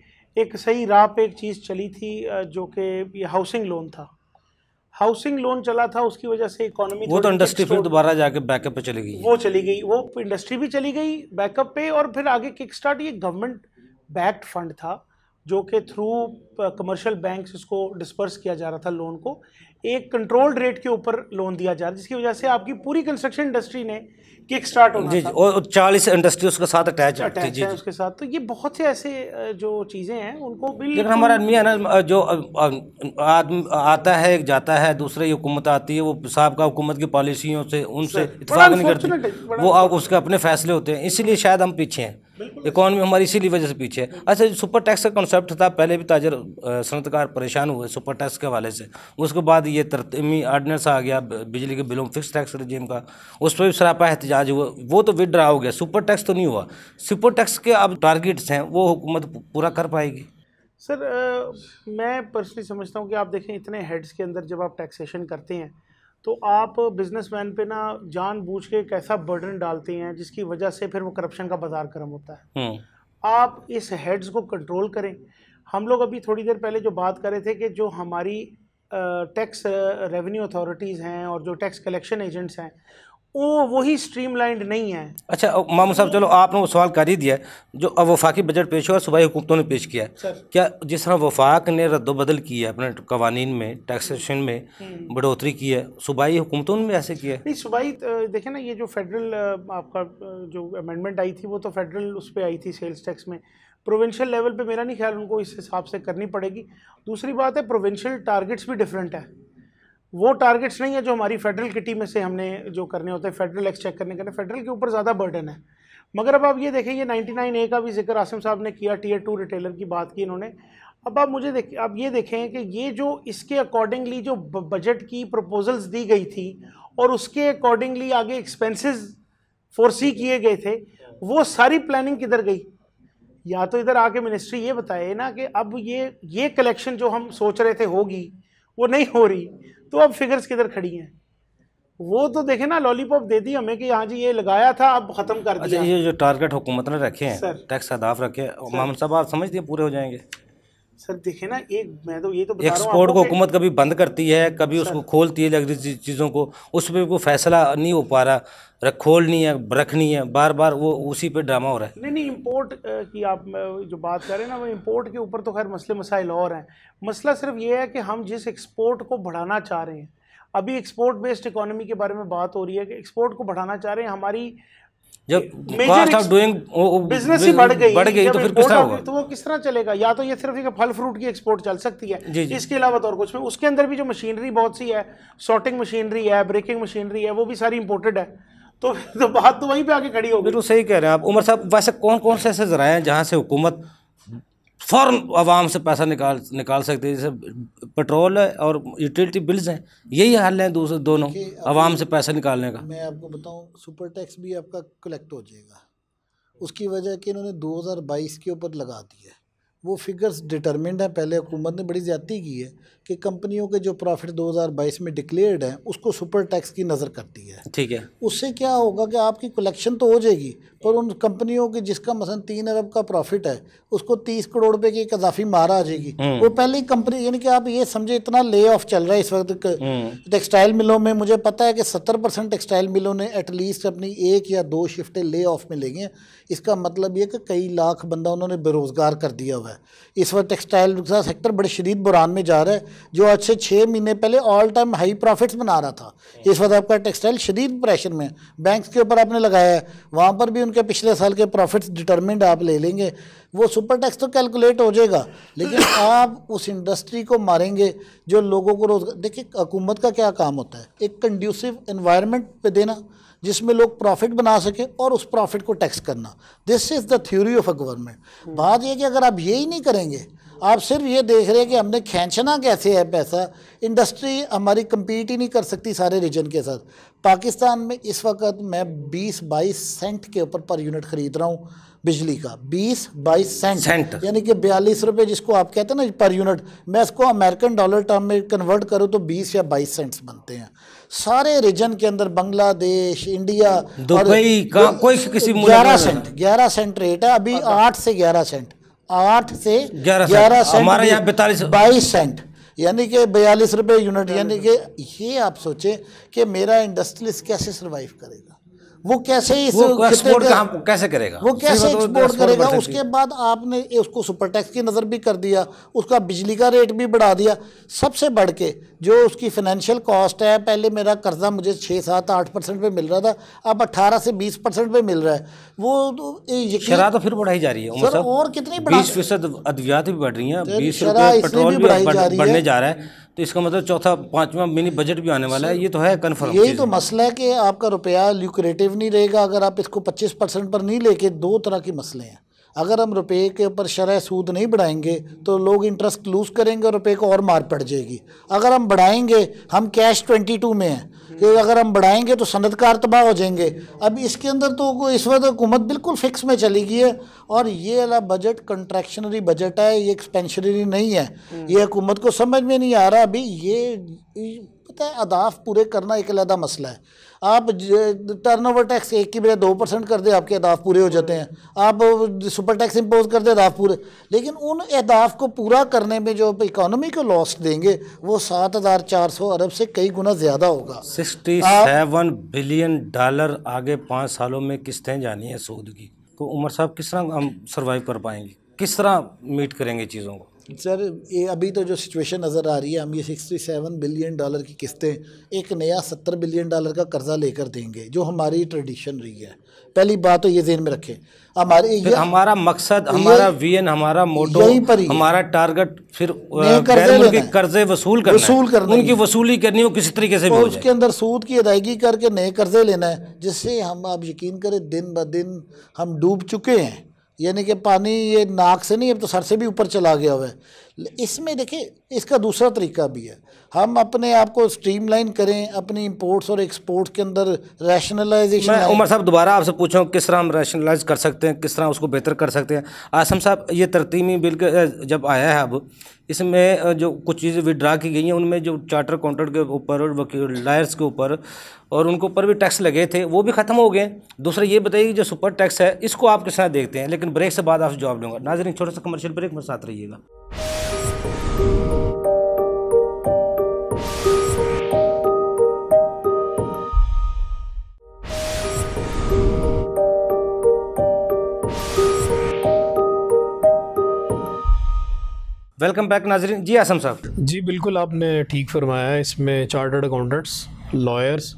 एक सही राह पे एक चीज़ चली थी जो कि ये हाउसिंग लोन था हाउसिंग लोन चला था उसकी वजह से इकोनॉमी वो तो इंडस्ट्री फिर दोबारा जाके बैकअप पे चली गई वो चली गई वो इंडस्ट्री भी चली गई बैकअप पे और फिर आगे किक स्टार्ट ये गवर्नमेंट बैक्ड फंड था जो कि थ्रू कमर्शियल बैंक इसको डिस्पर्स किया जा रहा था लोन को एक कंट्रोल्ड रेट के ऊपर लोन दिया जा रहा जिसकी वजह से आपकी पूरी कंस्ट्रक्शन इंडस्ट्री ने किक स्टार्ट होना जी, और चालीस इंडस्ट्री उसके साथ अटैच है जी उसके साथ तो ये बहुत से ऐसे जो चीज़ें हैं उनको लेकिन हमारा आदमी है ना जो आदमी आता है जाता है दूसरे हुकूमत आती है वो साहब का हुकूमत की पॉलिसियों से उनसे इतफाक नहीं करते वो उसके अपने फैसले होते हैं इसीलिए शायद हम पीछे हैं इकोनमी हमारी इसीलिए वजह से पीछे है अच्छा सुपर टैक्स का कॉन्सेप्ट था पहले भी ताजर सनतकार परेशान हुए सुपर टैक्स के हवाले से उसके बाद ये तरतीमी आर्डिनेंस आ गया बिजली के बिलों फिक्स टैक्स रजीम का उस पर भी सरापा एहतजाज हुआ वो तो विदड्रा हो गया सुपर टैक्स तो नहीं हुआ सुपर टैक्स के अब टारगेट्स हैं वो हुकूमत पूरा कर पाएगी सर आ, मैं पर्सनली समझता हूँ कि आप देखें इतने हेड्स के अंदर जब आप टैक्सेशन करते हैं तो आप बिजनेसमैन पे ना जानबूझ के कैसा बर्डन डालते हैं जिसकी वजह से फिर वो करप्शन का बाजार गर्म होता है हम्म। आप इस हेड्स को कंट्रोल करें हम लोग अभी थोड़ी देर पहले जो बात कर रहे थे कि जो हमारी टैक्स रेवेन्यू अथॉरिटीज़ हैं और जो टैक्स कलेक्शन एजेंट्स हैं वो वही स्ट्रीमलाइंड नहीं है अच्छा मामू साहब चलो आपने वो सवाल कर ही दिया जो अब वफाकी बजट पेश हुआ सूबाई हुकूमतों ने पेश किया क्या जिस तरह वफाक ने रद्दबदल किया है अपने कवानीन में टैक्सेशन में हम्म। बढ़ोतरी की है सूबाई हुकूमतों ने ऐसे किया नहीं सूबाई देखें ना ये जो फेडरल आपका जो अमेंडमेंट आई थी वो तो फेडरल उस पर आई थी सेल्स टैक्स में प्रोविंशियल लेवल पर मेरा नहीं ख्याल उनको इस हिसाब से करनी पड़ेगी दूसरी बात है प्रोविंशियल टारगेट्स भी डिफरेंट है वो टारगेट्स नहीं है जो हमारी फेडरल किटी में से हमने जो करने होते हैं फेडरल एक्सचेक करने करने फेडरल के ऊपर ज़्यादा बर्डन है मगर अब आप ये देखें ये 99 ए का भी जिक्र आसिम साहब ने किया टीयर टू रिटेलर की बात की इन्होंने अब आप मुझे देख आप ये देखें कि ये जो इसके अकॉर्डिंगली जो बजट की प्रपोजल्स दी गई थी और उसके अकॉर्डिंगली आगे एक्सपेंसेस फोरसी किए गए थे वो सारी प्लानिंग किधर गई या तो इधर आके मिनिस्ट्री ये बताए ना कि अब ये ये कलेक्शन जो हम सोच रहे थे होगी वो नहीं हो रही तो अब फिगर्स किधर खड़ी हैं वो तो देखे ना लॉलीपॉप दे दी हमें कि हाँ जी ये लगाया था अब खत्म कर अच्छा, दिया अच्छा ये जो टारगेट हुकूमत ने रखे हैं टैक्स अदाफ रखे हैं साहब आप समझ दिए पूरे हो जाएंगे सर देखे ना एक मैं तो ये तो बता एक्सपोर्ट को हुकूमत कभी बंद करती है कभी उसको खोलती है लग चीज़ों को उस पर कोई फैसला नहीं हो पा रहा रख खोलनी है रखनी है बार बार वो उसी पे ड्रामा हो रहा है नहीं नहीं इम्पोर्ट की आप जो बात कर रहे हैं ना वो इम्पोर्ट के ऊपर तो खैर मसले मसाइल और हैं मसला सिर्फ ये है कि हम जिस एक्सपोर्ट को बढ़ाना चाह रहे हैं अभी एक्सपोर्ट बेस्ड इकोनॉमी के बारे में बात हो रही है कि एक्सपोर्ट को बढ़ाना चाह रहे हैं हमारी जब कॉस्ट ऑफ डूइंग बिजनेस ही बढ़ गई बढ़ गई तो फिर किस तरह होगा तो वो किस तरह चलेगा या तो ये सिर्फ एक फल फ्रूट की एक्सपोर्ट चल सकती है जी जी। इसके अलावा तो और कुछ में उसके अंदर भी जो मशीनरी बहुत सी है सॉर्टिंग मशीनरी है ब्रेकिंग मशीनरी है वो भी सारी इंपोर्टेड है तो *laughs* तो बात तो वहीं पे आके खड़ी होगी बिल्कुल सही कह रहे हैं आप उमर साहब वैसे कौन कौन से ऐसे जराए हैं जहाँ से हुकूमत फ़ौर आवाम से पैसा निकाल निकाल सकते जैसे पेट्रोल है और यूटिलिटी बिल्स हैं यही हल हैं दूसरे दोनों आवाम से पैसा निकालने का मैं आपको बताऊं सुपर टैक्स भी आपका कलेक्ट हो जाएगा उसकी वजह कि इन्होंने 2022 के ऊपर लगा दिया है वो फिगर्स डिटरमिंड है पहले हुकूमत ने बड़ी ज़्यादा की है कि कंपनियों के जो प्रॉफिट 2022 में डिक्लेयर्ड है उसको सुपर टैक्स की नज़र करती है ठीक है उससे क्या होगा कि आपकी कलेक्शन तो हो जाएगी पर उन कंपनियों की जिसका मसलन तीन अरब का प्रॉफिट है उसको तीस करोड़ रुपए की एक अजाफी मारा आ जाएगी हम्म। वो पहले ही कंपनी यानी कि आप ये समझे इतना ले ऑफ चल रहा है इस वक्त टेक्सटाइल हम्म। मिलों में मुझे पता है कि सत्तर परसेंट टेक्सटाइल मिलों ने एटलीस्ट अपनी एक या दो शिफ्टें ले ऑफ में ले हैं इसका मतलब ये कि कई लाख बंदा उन्होंने बेरोज़गार कर दिया हुआ है इस वक्त टेक्सटाइल सेक्टर बड़े शदीद बुरान में जा रहा है जो आज से छः महीने पहले ऑल टाइम हाई प्रॉफिट्स बना रहा था हम्म। इस वक्त आपका टेक्सटाइल शदीद प्रेशर में बैंक्स के ऊपर आपने लगाया है वहाँ पर भी उनके पिछले साल के प्रॉफिट्स डिटर्मिंड आप ले लेंगे वो सुपर टैक्स तो कैलकुलेट हो जाएगा लेकिन *coughs* आप उस इंडस्ट्री को मारेंगे जो लोगों को रोज़गार देखिए हुकूमत का क्या काम होता है एक कंड्यूसिव इन्वायरमेंट पे देना जिसमें लोग प्रॉफिट बना सके और उस प्रॉफिट को टैक्स करना this is the theory of a government बात यह कि अगर आप ये ही नहीं करेंगे आप सिर्फ ये देख रहे हैं कि हमने खींचना कैसे है पैसा इंडस्ट्री हमारी कंपीट ही नहीं कर सकती सारे रीजन के साथ पाकिस्तान में इस वक्त मैं 20-22 सेंट के ऊपर पर यूनिट ख़रीद रहा हूँ बिजली का 20-22 सेंट, सेंट। यानी कि बयालीस रुपये जिसको आप कहते हैं ना पर यूनिट मैं इसको अमेरिकन डॉलर टर्म में कन्वर्ट करूँ तो बीस या बाईस सेंट्स बनते हैं सारे रीजन के अंदर बांग्लादेश इंडिया दुबई का कोई किसी ग्यारह सेंट ग्यारह सेंट रेट है अभी आठ से ग्यारह सेंट आठ से ग्यारह सेंट यहाँ बैतालीस बाईस सेंट यानी कि बयालीस रुपये यूनिट यानी कि ये आप सोचें कि मेरा इंडस्ट्रियलिस्ट कैसे सर्वाइव करेगा वो कैसे इस वो एक्सपोर्ट कैसे करेगा वो कैसे एक्सपोर्ट करेगा उसके बाद आपने उसको सुपर टैक्स की नज़र भी कर दिया उसका बिजली का रेट भी बढ़ा दिया सबसे बढ़ के जो उसकी फाइनेंशियल कॉस्ट है पहले मेरा कर्जा मुझे छः सात आठ परसेंट पर मिल रहा था अब अट्ठारह से बीस परसेंट पर मिल रहा है वो तो शराह तो फिर बढ़ाई जा रही है सर और कितनी बीस फीसद अद्वियात भी बढ़ रही है बीस पेट्रोल बढ़ने जा रहा है तो इसका मतलब चौथा पाँचवा मिनी बजट भी आने वाला है ये तो है कन्फर्म यही तो मसला है कि आपका रुपया ल्यूक्रेटिव सेव नहीं रहेगा अगर आप इसको 25 परसेंट पर नहीं लेके दो तरह के मसले हैं अगर हम रुपए के ऊपर शरह सूद नहीं बढ़ाएंगे तो लोग इंटरेस्ट लूज़ करेंगे और रुपए को और मार पड़ जाएगी अगर हम बढ़ाएंगे हम कैश 22 में हैं कि अगर हम बढ़ाएंगे तो सनतकार तबाह हो जाएंगे अब इसके अंदर तो इस वक्त हुकूमत बिल्कुल फिक्स में चली गई है और ये वाला बजट कंट्रैक्शनरी बजट है ये एक्सपेंशनरी नहीं है हम्म। ये हुकूमत को समझ में नहीं आ रहा अभी ये पता है अदाफ पूरे करना एक अलहदा मसला है आप टर्नओवर टैक्स एक की बजाय दो परसेंट कर दे आपके अहदाफ पूरे हो जाते हैं आप सुपर टैक्स इम्पोज कर दे अहदाफ पूरे लेकिन उन अहदाफ को पूरा करने में जो इकोनॉमी को लॉस देंगे वो सात हज़ार चार सौ अरब से कई गुना ज़्यादा होगा सिक्सटी सेवन बिलियन डॉलर आगे पाँच सालों में किस्तें जानी है सूद की तो उमर साहब किस तरह हम सर्वाइव कर पाएंगे किस तरह मीट करेंगे चीज़ों को सर ये अभी तो जो सिचुएशन नज़र आ रही है हम ये 67 बिलियन डॉलर की किस्तें एक नया 70 बिलियन डॉलर का कर्ज़ा लेकर देंगे जो हमारी ट्रेडिशन रही है पहली बात तो ये जेन में रखें हमारे ये हमारा मकसद हमारा वियन हमारा मोटो यहीं पर ही हमारा टारगेट फिर कर्जे कर्जे वसूल करना वसूल करना उनकी वसूली करनी हो किसी तरीके से तो उसके अंदर सूद की अदायगी करके नए कर्जे लेना है जिससे हम आप यकीन करें दिन ब दिन हम डूब चुके हैं यानी कि पानी ये नाक से नहीं अब तो सर से भी ऊपर चला गया हुआ है इसमें देखिए इसका दूसरा तरीका भी है हम अपने आप को स्ट्रीमलाइन करें अपनी इंपोर्ट्स और एक्सपोर्ट्स के अंदर रैशनलाइजेशन मैं उमर साहब दोबारा आपसे पूछा किस तरह हम रैशनलाइज कर सकते हैं किस तरह उसको बेहतर कर सकते हैं आसम साहब ये तरतीमी बिल जब आया है अब इसमें जो कुछ चीज़ें विड्रा की गई हैं उनमें जो चार्टर काउंटर के ऊपर और वकील लायर्स के ऊपर और उनके ऊपर भी टैक्स लगे थे वो भी ख़त्म हो गए दूसरा ये बताइए जो सुपर टैक्स है इसको आप किस तरह देखते हैं लेकिन ब्रेक से बाद आप जॉब लूँगा नाजरिन छोटा सा कमर्शियल ब्रेक मेरे साथ रहिएगा वेलकम बैक नाजरीन जी आसम साहब जी बिल्कुल आपने ठीक फरमाया इसमें चार्टर्ड अकाउंटेंट्स लॉयर्स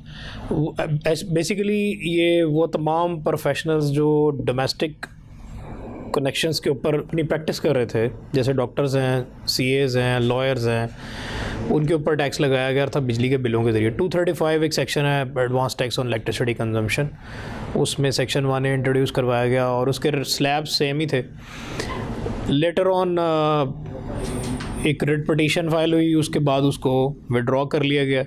बेसिकली ये वो तमाम प्रोफेशनल्स जो डोमेस्टिक कनेक्शंस के ऊपर अपनी प्रैक्टिस कर रहे थे जैसे डॉक्टर्स हैं सी हैं लॉयर्स हैं उनके ऊपर टैक्स लगाया गया था बिजली के बिलों के ज़रिए 235 एक सेक्शन है advance tax on electricity consumption उसमें सेक्शन वन इंट्रोड्यूस करवाया गया और उसके स्लैब सेम ही थे लेटर ऑन एक रिट पटिशन फाइल हुई उसके बाद उसको विड्रॉ कर लिया गया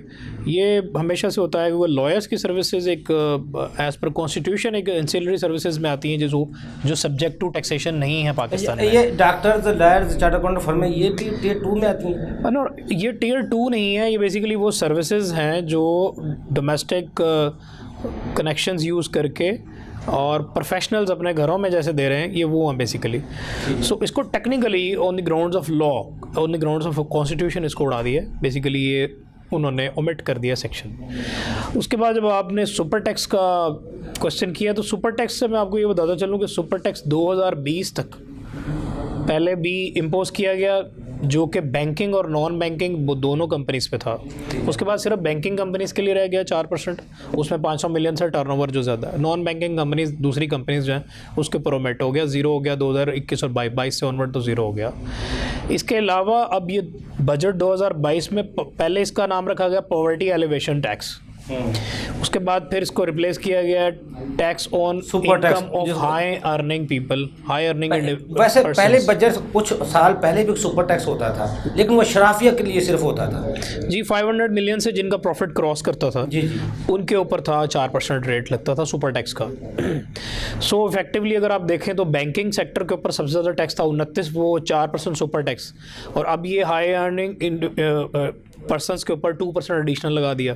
ये हमेशा से होता है कि वो लॉयर्स की सर्विसेज एक एज़ पर कॉन्स्टिट्यूशन एक इंसिलरी सर्विसेज में आती हैं जिसको जो सब्जेक्ट टू टैक्सेशन नहीं है पाकिस्तान ये, ये doctors lawyers charter account firm ये भी टीयर टू में आती हैं ये टीयर टू नहीं है ये बेसिकली वो सर्विसेज हैं जो डोमेस्टिक कनेक्शंस यूज़ करके और प्रोफेशनल्स अपने घरों में जैसे दे रहे हैं ये वो हैं बेसिकली सो so, इसको technically on the grounds of law on the grounds of constitution इसको उड़ा दिया बेसिकली ये उन्होंने ओमिट कर दिया सेक्शन उसके बाद जब आपने सुपर टैक्स का क्वेश्चन किया तो सुपर टैक्स से मैं आपको ये बताता चलूँ कि सुपर टैक्स 2020 तक पहले भी इम्पोज किया गया जो कि बैंकिंग और नॉन बैंकिंग दोनों कंपनीज पे था उसके बाद सिर्फ बैंकिंग कंपनीज के लिए रह गया चार परसेंट उसमें पाँच सौ मिलियन से टर्नओवर जो ज़्यादा है नॉन बैंकिंग कंपनीज दूसरी कंपनीज जो हैं उसके प्रोमेट हो गया जीरो हो गया दो हज़ार इक्कीस और बाईस बाईस से ऑनवर्ड तो ज़ीरो हो गया इसके अलावा अब ये बजट दो हज़ार बाईस में पहले इसका नाम रखा गया पॉवर्टी एलिवेशन टैक्स उसके बाद फिर इसको रिप्लेस किया गया tax on super tax of high earning people high earning वैसे persons. पहले बजट कुछ साल पहले भी सुपर टैक्स होता था लेकिन वो शराफिया के लिए सिर्फ होता था जी 500 मिलियन से जिनका प्रॉफिट क्रॉस करता था जी जी उनके ऊपर था चार परसेंट रेट लगता था सुपर टैक्स का सो *clears throat* इफेक्टिवली so, अगर आप देखें तो बैंकिंग सेक्टर के ऊपर सबसे ज़्यादा टैक्स था उनतीस वो चार सुपर टैक्स और अब ये हाई अर्निंग पर्सन के ऊपर टू परसेंट एडिशनल लगा दिया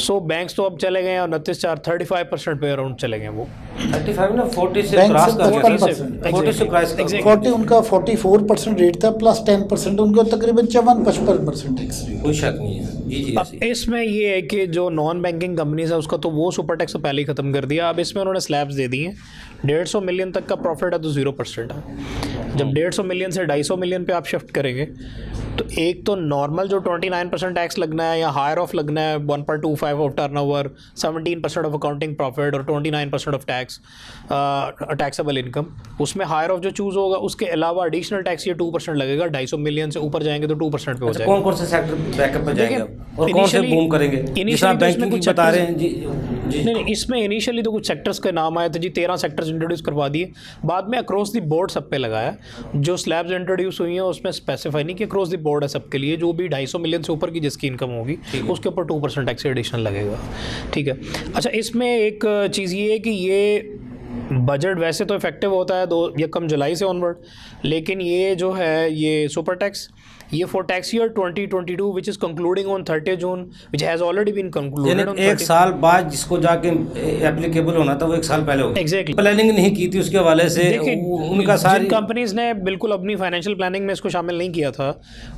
सो so, बैंक्स तो अब चले गए और उनतीस चार थर्टी फाइव परसेंट पे अराउंड चले गए वो उनका फोर्टी फोर परसेंट रेट था प्लस टेन परसेंट उनका तकरीबन चौवन पचपन परसेंट टैक्स कोई शक नहीं है इसमें ये है कि जो नॉन बैंकिंग कंपनीज है उसका तो वो सुपर टैक्स तो पहले ही ख़त्म कर दिया अब इसमें उन्होंने स्लैब्स दे दिए डेढ़ सौ मिलियन तक का प्रॉफिट है तो ज़ीरो परसेंट है जब हम्म। डेढ़ सौ मिलियन से ढाई सौ मिलियन पे आप शिफ्ट करेंगे तो एक तो नॉर्मल जो 29 परसेंट टैक्स लगना है या हायर ऑफ लगना है 1.25 point two five of turnover seventeen percent of accounting profit और 29 percent of tax taxable income उसमें हायर ऑफ जो चूज़ होगा उसके अलावा एडिशनल टैक्स ये टू परसेंट लगेगा ढाई सौ मिलियन से ऊपर जाएंगे तो टू परसेंट पे हो अच्छा, जाएगा कौन कौन से सेक्टर बैकअप पे जाएंगे और कौन से बूम करेंगे तो इनिशियली कुछ बता रहे हैं जी नहीं इसमें इनिशियली तो कुछ सेक्टर्स के नाम आए थे जी तेरह सेक्टर्स इंट्रोड्यूस करवा दिए बाद में अक्रॉस दी बोर्ड सब पे लगाया जो स्लैब्स इंट्रोड्यूस हुई हैं उसमें स्पेसिफाई नहीं कि अक्रॉस दी बोर्ड है सबके लिए जो भी 250 मिलियन से ऊपर की जिसकी इनकम होगी उसके ऊपर टू परसेंट टैक्स एडिशनल लगेगा ठीक है अच्छा इसमें एक चीज़ ये है कि ये बजट वैसे तो इफेक्टिव होता है दो यकम जुलाई से ऑनवर्ड लेकिन ये जो है ये सुपर टैक्स ये for tax year 2022 which is concluding on 30 June which has already been concluded on एक साल बाद जिसको जाके एप्लीकेबल होना था वो एक साल पहले हो गया exactly. प्लानिंग नहीं की थी उसके हवाले से उनका सारी कंपनीज ने बिल्कुल अपनी फाइनेंशियल प्लानिंग में इसको शामिल नहीं किया था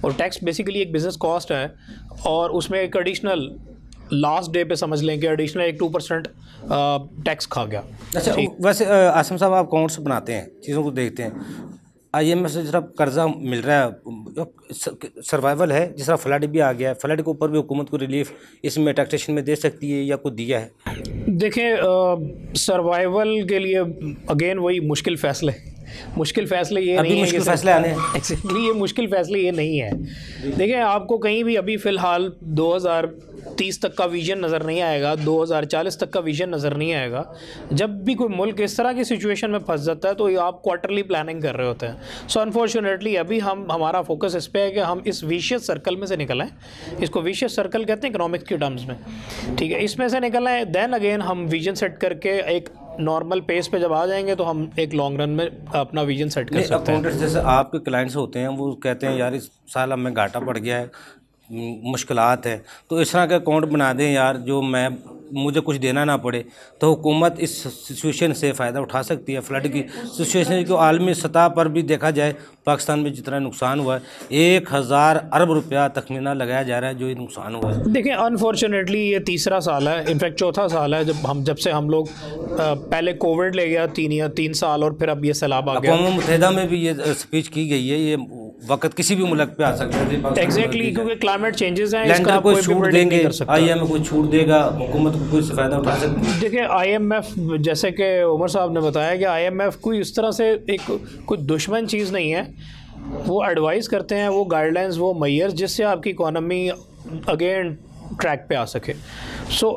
और टैक्स बेसिकली एक बिजनेस कॉस्ट है और उसमें एक एडिशनल लास्ट डे पे समझ लें कि एडिशनल एक टू परसेंट टैक्स खा गया अच्छा वैसे आसम साहब आप अकाउंट्स बनाते हैं चीज़ों को देखते हैं आईएमएफ से जिस कर्ज़ा मिल रहा है सर्वाइवल है जिस तरह फ्लड भी आ गया है फ्लड के ऊपर भी हुकूमत को रिलीफ इसमें टैक्सेशन में दे सकती है या कुछ दिया है देखें सर्वाइवल के लिए अगेन वही मुश्किल फैसले मुश्किल फैसले ये अभी नहीं मुश्किल है फैसले आने एक्जैक्टली ये मुश्किल फैसले ये नहीं है देखिए आपको कहीं भी अभी फ़िलहाल 2030 तक का विजन नज़र नहीं आएगा 2040 तक का विजन नज़र नहीं आएगा जब भी कोई मुल्क इस तरह की सिचुएशन में फंस जाता है तो आप क्वार्टरली प्लानिंग कर रहे होते हैं सो अनफॉर्चुनेटली अभी हम हमारा फोकस इस पर है कि हम इस विशियस सर्कल में से निकलें इसको विशियस सर्कल कहते हैं इकनॉमिक्स के टर्म्स में ठीक है इसमें से निकलें देन अगेन हम विजन सेट करके एक नॉर्मल पेस पे जब आ जाएंगे तो हम एक लॉन्ग रन में अपना विजन सेट कर सकते हैं जैसे आपके क्लाइंट्स होते हैं वो कहते हैं यार इस साल हमें घाटा पड़ गया है मुश्किल है तो इस तरह के अकाउंट बना दें यार जो मैं मुझे कुछ देना ना पड़े तो हुकूमत इस सिचुएशन से फ़ायदा उठा सकती है फ्लड की सिचुएशन को आलमी सतह पर भी देखा जाए पाकिस्तान में जितना नुकसान हुआ है एक हज़ार अरब रुपया तखमीना लगाया जा रहा है जो ये नुकसान हुआ है देखिए अनफॉर्चुनेटली ये तीसरा साल है इनफैक्ट चौथा साल है जब हम जब से हम लोग पहले कोविड ले गया तीन या तीन साल और फिर अब ये सैलाब आ गया मुतहदा में भी ये स्पीच की गई है ये वक्त किसी भी मुल्क पे आ सकता है एग्जैक्टली क्योंकि क्लाइमेट चेंजेस हैं इसका कोई छूट देंगे आई एम कोई छूट देगा हुकूमत कुछ फ़ायदा उठा सकते हैं देखिए आईएमएफ जैसे कि उमर साहब ने बताया कि आईएमएफ कोई इस तरह से एक कोई दुश्मन चीज़ नहीं है वो एडवाइस करते हैं वो गाइडलाइंस वो मैयर जिससे आपकी इकोनॉमी अगेन ट्रैक पे आ सके सो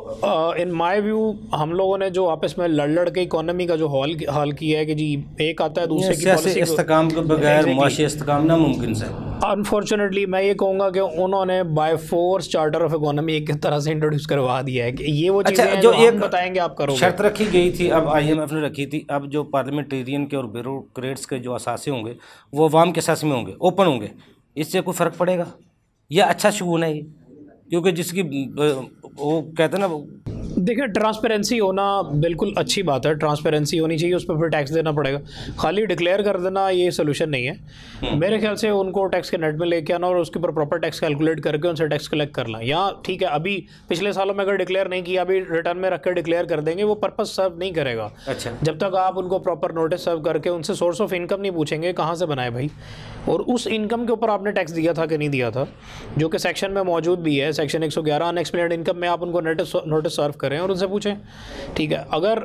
इन माय व्यू हम लोगों ने जो आपस में लड़ लड़ के इकोनॉमी का जो हॉल हाल किया है कि जी एक आता है दूसरे की इस्तेकाम के बगैर मुआशी इस्तेकाम मुमकिन से अनफॉर्चुनेटली मैं ये कहूँगा कि उन्होंने by force charter of economy एक तरह से इंट्रोड्यूस करवा दिया है कि ये वो अच्छा, जो एक बताएंगे आप करो शर्त रखी गई थी अब आईएमएफ ने रखी थी अब जो पार्लियामेंटेरियन के और ब्यूरोक्रेट्स के जो असासे होंगे वो अवाम के असास में होंगे ओपन होंगे इससे कोई फ़र्क पड़ेगा यह अच्छा शगुन है ये क्योंकि जिसकी वो कहते ना देखिए ट्रांसपेरेंसी होना बिल्कुल अच्छी बात है ट्रांसपेरेंसी होनी चाहिए उस पर फिर टैक्स देना पड़ेगा खाली डिक्लेयर कर देना ये सोल्यूशन नहीं है हम्म। मेरे ख्याल से उनको टैक्स के नेट में लेके आना और उसके ऊपर प्रॉपर टैक्स कैलकुलेट करके उनसे टैक्स कलेक्ट करना या ठीक है अभी पिछले सालों में अगर डिक्लेयर नहीं किया अभी रिटर्न में रख कर डिक्लेयर कर देंगे वो पर्पज सर्व नहीं करेगा अच्छा जब तक आप उनको प्रॉपर नोटिस सर्व करके उनसे सोर्स ऑफ इनकम नहीं पूछेंगे कहाँ से बनाए भाई और उस इनकम के ऊपर आपने टैक्स दिया था कि नहीं दिया था जो कि सेक्शन में मौजूद भी है सेक्शन एक ग्यारह अनएक्सप्लेन्ड इनकम में आप उनको नोटिस सर्व करें और उनसे पूछें ठीक है अगर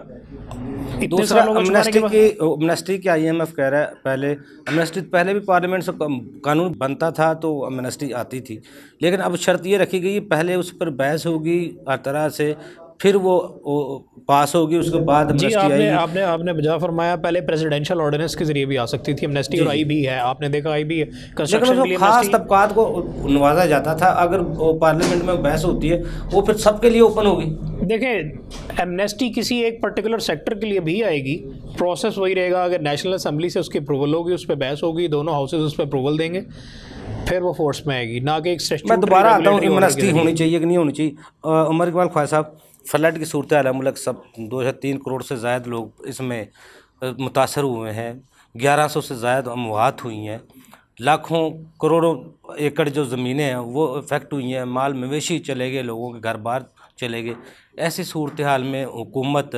दूसरा अमनेस्टी की अमनेस्टी के आई एम एफ कह रहा है पहले अमनेस्टी पहले भी पार्लियामेंट से कानून बनता था तो अमनेस्टी आती थी लेकिन अब शर्त ये रखी गई पहले उस पर बहस होगी हर तरह से फिर वो, वो पास होगी उसके बाद जी आपने आपने आपने बजा फरमाया पहले प्रेसिडेंशियल ऑर्डिनेंस के जरिए भी आ सकती थी एमनेस्टी और आई भी है आपने देखा आई भी है लेकिन उसको खास तबकात को नवाजा जाता था अगर पार्लियामेंट में बहस होती है वो फिर सबके लिए ओपन होगी देखें एमनेस्टी किसी एक पर्टिकुलर सेक्टर के लिए भी आएगी प्रोसेस वही रहेगा अगर नेशनल असम्बली से उसकी अप्रूवल होगी उस पर बहस होगी दोनों हाउसेज उस पर अप्रूवल देंगे फिर वो फोर्स में आएगी ना कि एक मैं दोबारा आता हूँ एमनेस्टी होनी चाहिए कि नहीं होनी चाहिए उमर इकबाल ख्वाजा साहब फ्लड की सूरत हाल मुल्क सब दो या तीन करोड़ से ज़ायद लोग इसमें मुतासर हुए हैं ग्यारह सौ से ज़ायद अमवात हुई हैं लाखों करोड़ों एकड़ जो ज़मीनें हैं वो इफ़ेक्ट हुई हैं माल मवेशी चले गए लोगों के घर बार चले गए ऐसी सूरत हाल में हुकूमत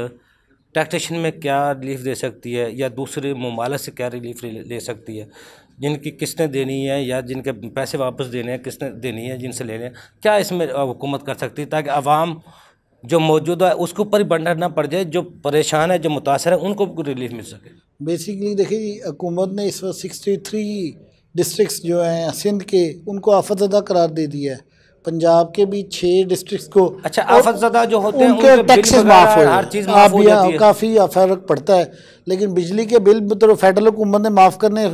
टैक्सेशन में क्या रिलीफ दे सकती है या दूसरे ममालक से क्या रिलीफ ले सकती है जिनकी किस्तें देनी है या जिनके पैसे वापस देने हैं किस्तें देनी है जिनसे लेने हैं क्या इसमें हुकूमत कर सकती है ताकि आवाम जो मौजूदा उसके ऊपर ही बंडर ना पड़ जाए जो परेशान है जो मुतासर है उनको रिलीफ मिल सके बेसिकली देखिए हुकूमत ने इस वक्त सिक्सटी थ्री डिस्ट्रिक्स जो हैं सिंध के उनको आफतजदा करार दे दिया है पंजाब के भी छः डिस्ट्रिक्ट को अच्छा आफतजदा जो होते हैं उनके टैक्सेस माफ़ हो हर चीज़ माफ़ हो काफ़ी फर्क पड़ता है लेकिन बिजली के बिल तो फेडरल हुकूमत ने माफ़ करने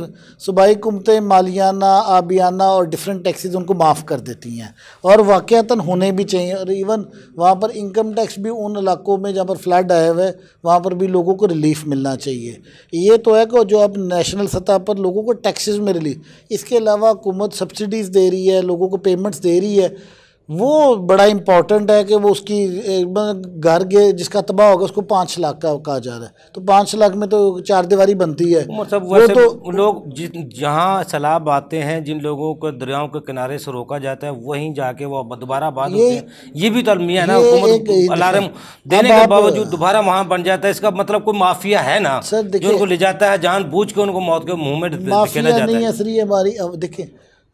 सूबाई हुकूमतें मालियाना आबियाना और डिफरेंट टैक्सेस उनको माफ़ कर देती हैं और वाक़ता होने भी चाहिए और इवन वहाँ पर इनकम टैक्स भी उन इलाकों में जहाँ पर फ्लड आए हुए वहाँ पर भी लोगों को रिलीफ मिलना चाहिए ये तो है कि जो अब नेशनल सतह पर लोगों को टैक्सेस में रिलीफ इसके अलावा हुकूमत सब्सिडीज़ दे रही है लोगों को पेमेंट्स दे रही है वो बड़ा इम्पॉर्टेंट है कि वो उसकी मतलब घर के जिसका तबाह होगा उसको पाँच लाख का कहा जा रहा है तो पाँच लाख में तो चार दीवारी बनती है मतलब वो तो लोग जहाँ सैलाब आते हैं जिन लोगों को दरियाओं के किनारे से रोका जाता है वहीं जाके वो दोबारा बात ये, ये भी तो अलमिया ना अलार्म देने के बावजूद दोबारा वहाँ बन जाता है इसका मतलब कोई माफिया है ना जो उनको ले जाता है जान बूझ के उनको मौत के मुँह में माफिया नहीं असरी हमारी अब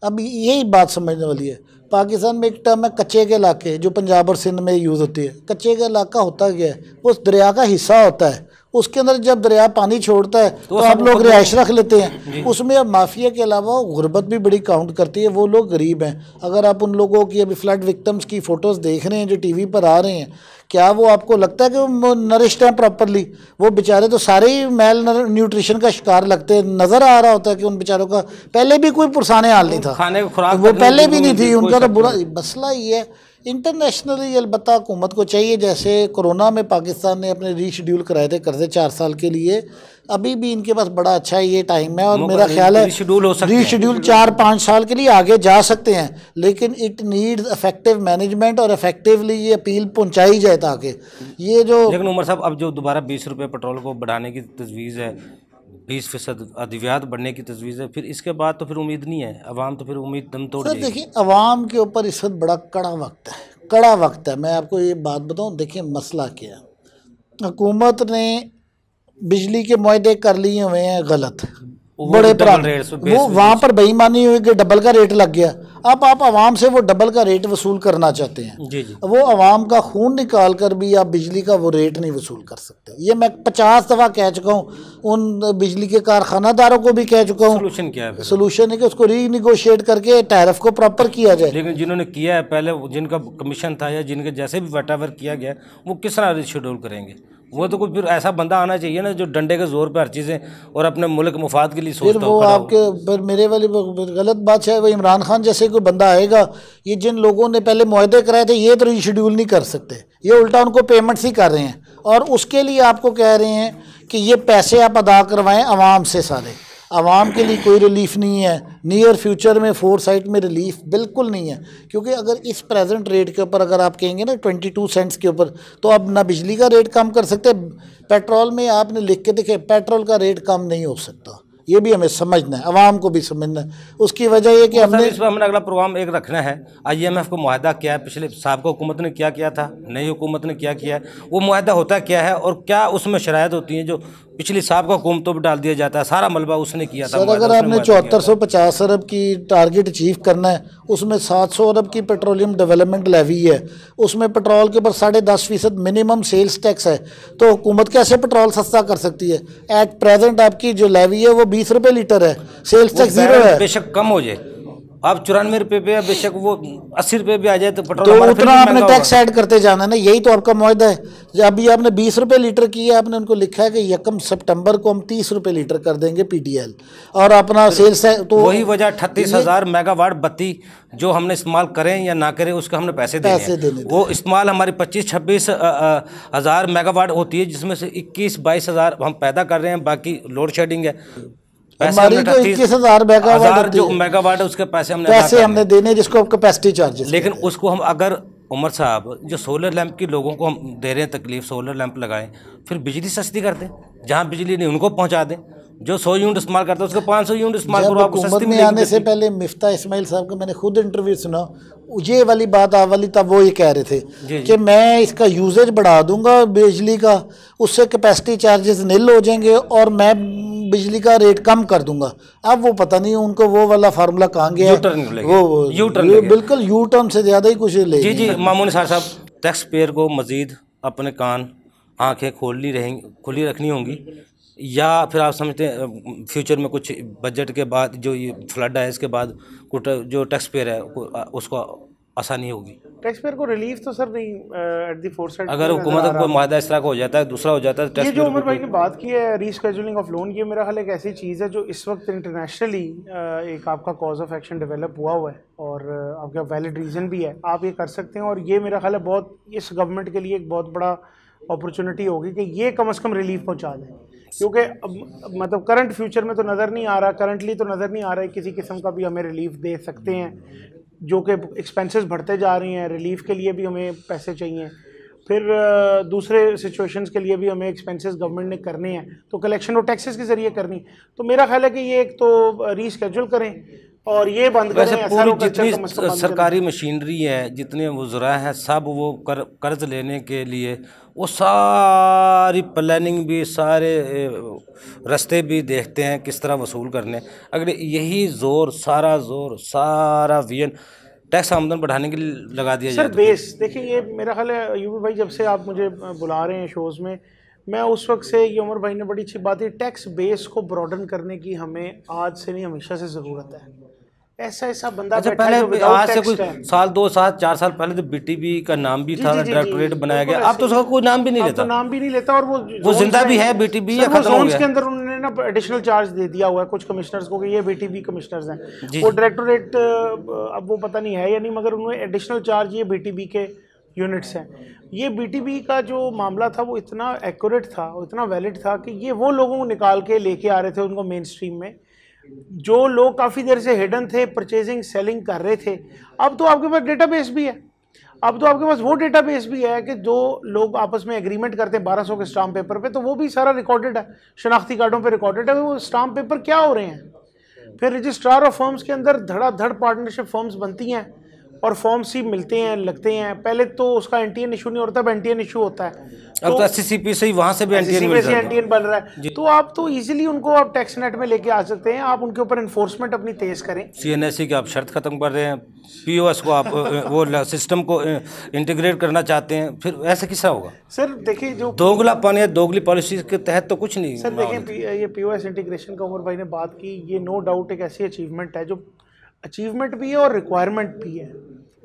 अब यही बात समझने वाली है पाकिस्तान में एक टर्म है कच्चे के इलाके जो पंजाब और सिंध में यूज़ होती है कच्चे का इलाका होता क्या है वो उस दरिया का हिस्सा होता है उसके अंदर जब दरिया पानी छोड़ता है तो, तो आप लोग रिहाइश रख लेते हैं उसमें अब माफिया के अलावा गुर्बत भी बड़ी काउंट करती है वो लोग गरीब हैं अगर आप उन लोगों की अभी फ्लड विक्टम्स की फ़ोटोज़ देख रहे हैं जो वी पर आ रहे हैं क्या वो आपको लगता है कि वो नरिश्ड हैं प्रॉपरली वो बेचारे तो सारे ही मेल न्यूट्रिशन का शिकार लगते हैं नज़र आ रहा होता है कि उन बेचारों का पहले भी कोई पुरसाने हाल नहीं था खाने खुराक वो पहले भी नहीं थी उनका तो बुरा मसला ये है इंटरनेशनली अलबत् हुकूमत को चाहिए जैसे कोरोना में पाकिस्तान ने अपने रीशेड्यूल कराए थे कर्जे चार साल के लिए अभी भी इनके पास बड़ा अच्छा ये टाइम है और मेरा ख्याल है रीशेड्यूल हो सकता रीशेड्यूल चार पाँच साल के लिए आगे जा सकते हैं लेकिन इट नीड्स अफेक्टिव मैनेजमेंट और अफेक्टिवली ये अपील पहुंचाई जाए ताकि ये जो लेकिन उमर साहब अब जो दोबारा बीस रुपये पेट्रोल को बढ़ाने की तजवीज़ है बीस फीसद अद्वियात बढ़ने की तजवीज़ है फिर इसके बाद तो फिर उम्मीद नहीं है अवाम तो फिर उम्मीद दम तोड़ देखिए अवाम के ऊपर इस वक्त बड़ा कड़ा वक्त है कड़ा वक्त है मैं आपको ये बात बताऊँ देखिए मसला क्या है हुकूमत ने बिजली के माहे कर लिए हुए हैं गलत बड़े वो वहाँ पर बेईमानी हुई कि डबल का रेट लग गया अब आप आवाम से वो डबल का रेट वसूल करना चाहते हैं जी जी। वो आवाम का खून निकाल कर भी आप बिजली का वो रेट नहीं वसूल कर सकते ये मैं पचास दफ़ा कह चुका हूँ उन बिजली के कारखानादारों को भी कह चुका हूँ सोलूशन क्या है सोलूशन है कि उसको रीनिगोशिएट करके टैरफ को प्रॉपर किया जाए लेकिन जिन्होंने किया है पहले जिनका कमीशन था या जिनके जैसे भी वटावर किया गया वो किस तरह शेड्यूल करेंगे वो तो कोई फिर ऐसा बंदा आना चाहिए ना जो डंडे के जोर पर हर चीज़ें और अपने मुल्क मुफाद के लिए सोचता फिर वो आपके फिर मेरे वाली गलत बात है वो इमरान खान जैसे कोई बंदा आएगा ये जिन लोगों ने पहले माहदे कराए थे ये तो रिशेड्यूल नहीं कर सकते ये उल्टा उनको पेमेंट्स ही कर रहे हैं और उसके लिए आपको कह रहे हैं कि ये पैसे आप अदा करवाएँ आवाम से सारे आवाम के लिए कोई रिलीफ नहीं है नियर फ्यूचर में फोर साइट में रिलीफ बिल्कुल नहीं है क्योंकि अगर इस प्रेजेंट रेट के ऊपर अगर आप कहेंगे ना ट्वेंटी टू सेंट्स के ऊपर तो आप ना बिजली का रेट कम कर सकते पेट्रोल में आपने लिख के देखे पेट्रोल का रेट कम नहीं हो सकता ये भी हमें समझना है आवाम को भी समझना है उसकी वजह यह कि तो हमने इस पर हमने अगला प्रोग्राम एक रखना है आई एम एफ को माहदा क्या है पिछले सबका हुकूमत ने क्या किया था नई हुकूमत ने क्या किया है वो माहदा होता क्या है और क्या उसमें शरात होती हैं जो पिछली साहब का हुकूमतों पर डाल दिया जाता है सारा मलबा उसने किया था अगर आपने चौहत्तर सौ पचास अरब की टारगेट अचीव करना है उसमें सात सौ अरब की पेट्रोलियम डेवलपमेंट लेवी है उसमें पेट्रोल के ऊपर साढ़े दस फीसद मिनिमम सेल्स टैक्स है तो हुकूमत कैसे पेट्रोल सस्ता कर सकती है एट प्रेजेंट आपकी जो लेवी है वो बीस रुपए लीटर है सेल्स टैक्स जीरो है बेशक कम हो जाए आप चौरानवे रुपए पे बेशक वो अस्सी रुपए भी आ जाए तो पेट्रोल तो उतना आपने टैक्स ऐड करते जाना है ना यही तो आपका मुहिदा है अभी आपने बीस रुपए लीटर किया है आपने उनको लिखा है कि यकम सितंबर को हम तीस रुपए लीटर कर देंगे पीडीएल और अपना सेल्स है तो वही वजह अट्ठतीस हज़ार मेगावाट बत्ती जो हमने इस्तेमाल करें या ना करें उसका हमने पैसे देने पैसे देने वो इस्तेमाल हमारी पच्चीस छब्बीस हज़ार मेगावाट होती है जिसमें से इक्कीस बाईस हज़ार हम पैदा कर रहे हैं बाकी लोड शेडिंग है हमारी जो इक्कीस हजार मेगावाट जो मेगावाट है उसके पैसे हमने पैसे हमने देने जिसको कैपेसिटी चार्जेस लेकिन उसको हम अगर उमर साहब जो सोलर लैंप की लोगों को हम दे रहे हैं तकलीफ सोलर लैंप लगाएं फिर बिजली सस्ती कर दें जहाँ बिजली नहीं उनको पहुंचा दें जो सौ यूनिट इस्तेमाल करता है उसको पाँच सौ यूनिट इस्तेमाल करो आपको सस्ती में आने से पहले मिफ्ता इस्माइल साहब को मैंने खुद इंटरव्यू सुना ये वाली बात आ वाली तब वो ये कह रहे थे कि मैं इसका यूजेज बढ़ा दूंगा बिजली का उससे कैपेसिटी चार्जेस नील हो जाएंगे और मैं बिजली का रेट कम कर दूंगा अब वो पता नहीं उनको वो वाला फार्मूला कहाँ गया वो यू टर्न बिल्कुल यू टर्न से ज़्यादा ही कुछ ले जी जी मामून साहब टैक्स पेयर को मज़ीद अपने कान आँखें खोलनी रहेंगी खुली रखनी होंगी या फिर आप समझते हैं फ्यूचर में कुछ बजट के बाद जो ये फ्लड है इसके बाद जो टैक्स पेयर है उसको आसानी होगी टैक्स पेयर को रिलीफ तो सर नहीं एट दी फोर साइड अगर हुकूमत को माहदा इस तरह का हो जाता है दूसरा हो जाता है तो ये जो उमर भाई ने बात की है रीस्केजुलिंग ऑफ लोन ये मेरा ख्याल एक ऐसी चीज़ है जो इस वक्त इंटरनेशनली एक आपका कॉज ऑफ एक्शन डेवलप हुआ हुआ है और आपका वैलिड रीज़न भी है आप ये कर सकते हैं और ये मेरा ख्याल है बहुत इस गवर्नमेंट के लिए एक बहुत बड़ा अपॉर्चुनिटी होगी कि ये कम अज़ कम रिलीफ पहुँचा दें क्योंकि मतलब करंट फ्यूचर में तो नज़र नहीं आ रहा करंटली तो नज़र नहीं आ रहा है किसी किस्म का भी हमें रिलीफ दे सकते हैं जो कि एक्सपेंसेस बढ़ते जा रही हैं रिलीफ के लिए भी हमें पैसे चाहिए फिर दूसरे सिचुएशंस के लिए भी हमें एक्सपेंसेस गवर्नमेंट ने करने हैं तो कलेक्शन और टैक्सेस के ज़रिए करनी तो मेरा ख्याल है कि ये एक तो रीस्केड्यूल करें और ये बंद वैसे पूरी जितनी सरकारी मशीनरी है जितने वजरा हैं सब वो कर कर्ज लेने के लिए वो सारी प्लानिंग भी सारे रास्ते भी देखते हैं किस तरह वसूल करने अगर यही जोर सारा जोर सारा वियन टैक्स आमदन बढ़ाने के लिए लगा दिया जाए तो बेस देखिए ये मेरा ख्याल है यूपी भाई जब से आप मुझे बुला रहे हैं शोज़ में मैं उस वक्त से ये उमर भाई ने बड़ी अच्छी बात है टैक्स बेस को ब्रॉडन करने की हमें आज से नहीं हमेशा से ज़रूरत है ऐसा ऐसा बंदा अच्छा पहले आज से कुछ साल दो साल चार साल पहले तो बीटीबी का नाम भी था डायरेक्टोरेट बनाया गया अब तो उसका कोई नाम भी नहीं तो लेता नाम भी नहीं लेता और वो वो जिंदा भी है बीटीबी या खत्म हो गया अंदर उन्होंने ना एडिशनल चार्ज दे दिया हुआ है कुछ कमिश्नर्स को कि ये बीटीबी कमिश्नर्स हैं वो डायरेक्टोरेट अब वो पता नहीं है या नहीं मगर उन्होंने एडिशनल चार्ज ये बीटीबी के यूनिट्स हैं ये बीटीबी का जो मामला था वो इतना एक्यूरेट था इतना वैलिड था कि ये वो लोगों को निकाल के लेके आ रहे थे उनको मेन स्ट्रीम में जो लोग काफ़ी देर से हिडन थे परचेजिंग सेलिंग कर रहे थे अब तो आपके पास डेटाबेस भी है अब तो आपके पास वो डेटाबेस भी है कि जो लोग आपस में एग्रीमेंट करते हैं बारह सौ के स्टाम्प पेपर पे तो वो भी सारा रिकॉर्डेड है शनाख्ती कार्डों पे रिकॉर्डेड है वो स्टाम्प पेपर क्या हो रहे हैं फिर रजिस्ट्रार ऑफ फर्म्स के अंदर धड़ाधड़ पार्टनरशिप फर्म्स बनती हैं और फॉर्म सी मिलते हैं लगते हैं पहले तो उसका एनटीएन इशू नहीं होता अब एनटीएन इशू होता है अब तो, तो एससीसीपी से ही वहां से भी एनटीएन से एनटीएन बन रहा है तो आप तो इजीली उनको आप टैक्स नेट में लेके आ सकते हैं आप उनके ऊपर इन्फोर्समेंट अपनी तेज करें सीएनएससी की आप शर्त खत्म कर रहे हैं पीओएस को आप *laughs* वो सिस्टम को इंटीग्रेट करना चाहते हैं फिर ऐसा किसा होगा सर देखिए जो दोगला पानी है दोगली पॉलिसी के तहत तो कुछ नहीं सर देखिए ये पीओएस इंटीग्रेशन का उमर भाई ने बात की ये नो डाउट एक ऐसी अचीवमेंट है जो अचीवमेंट भी है और रिक्वायरमेंट भी है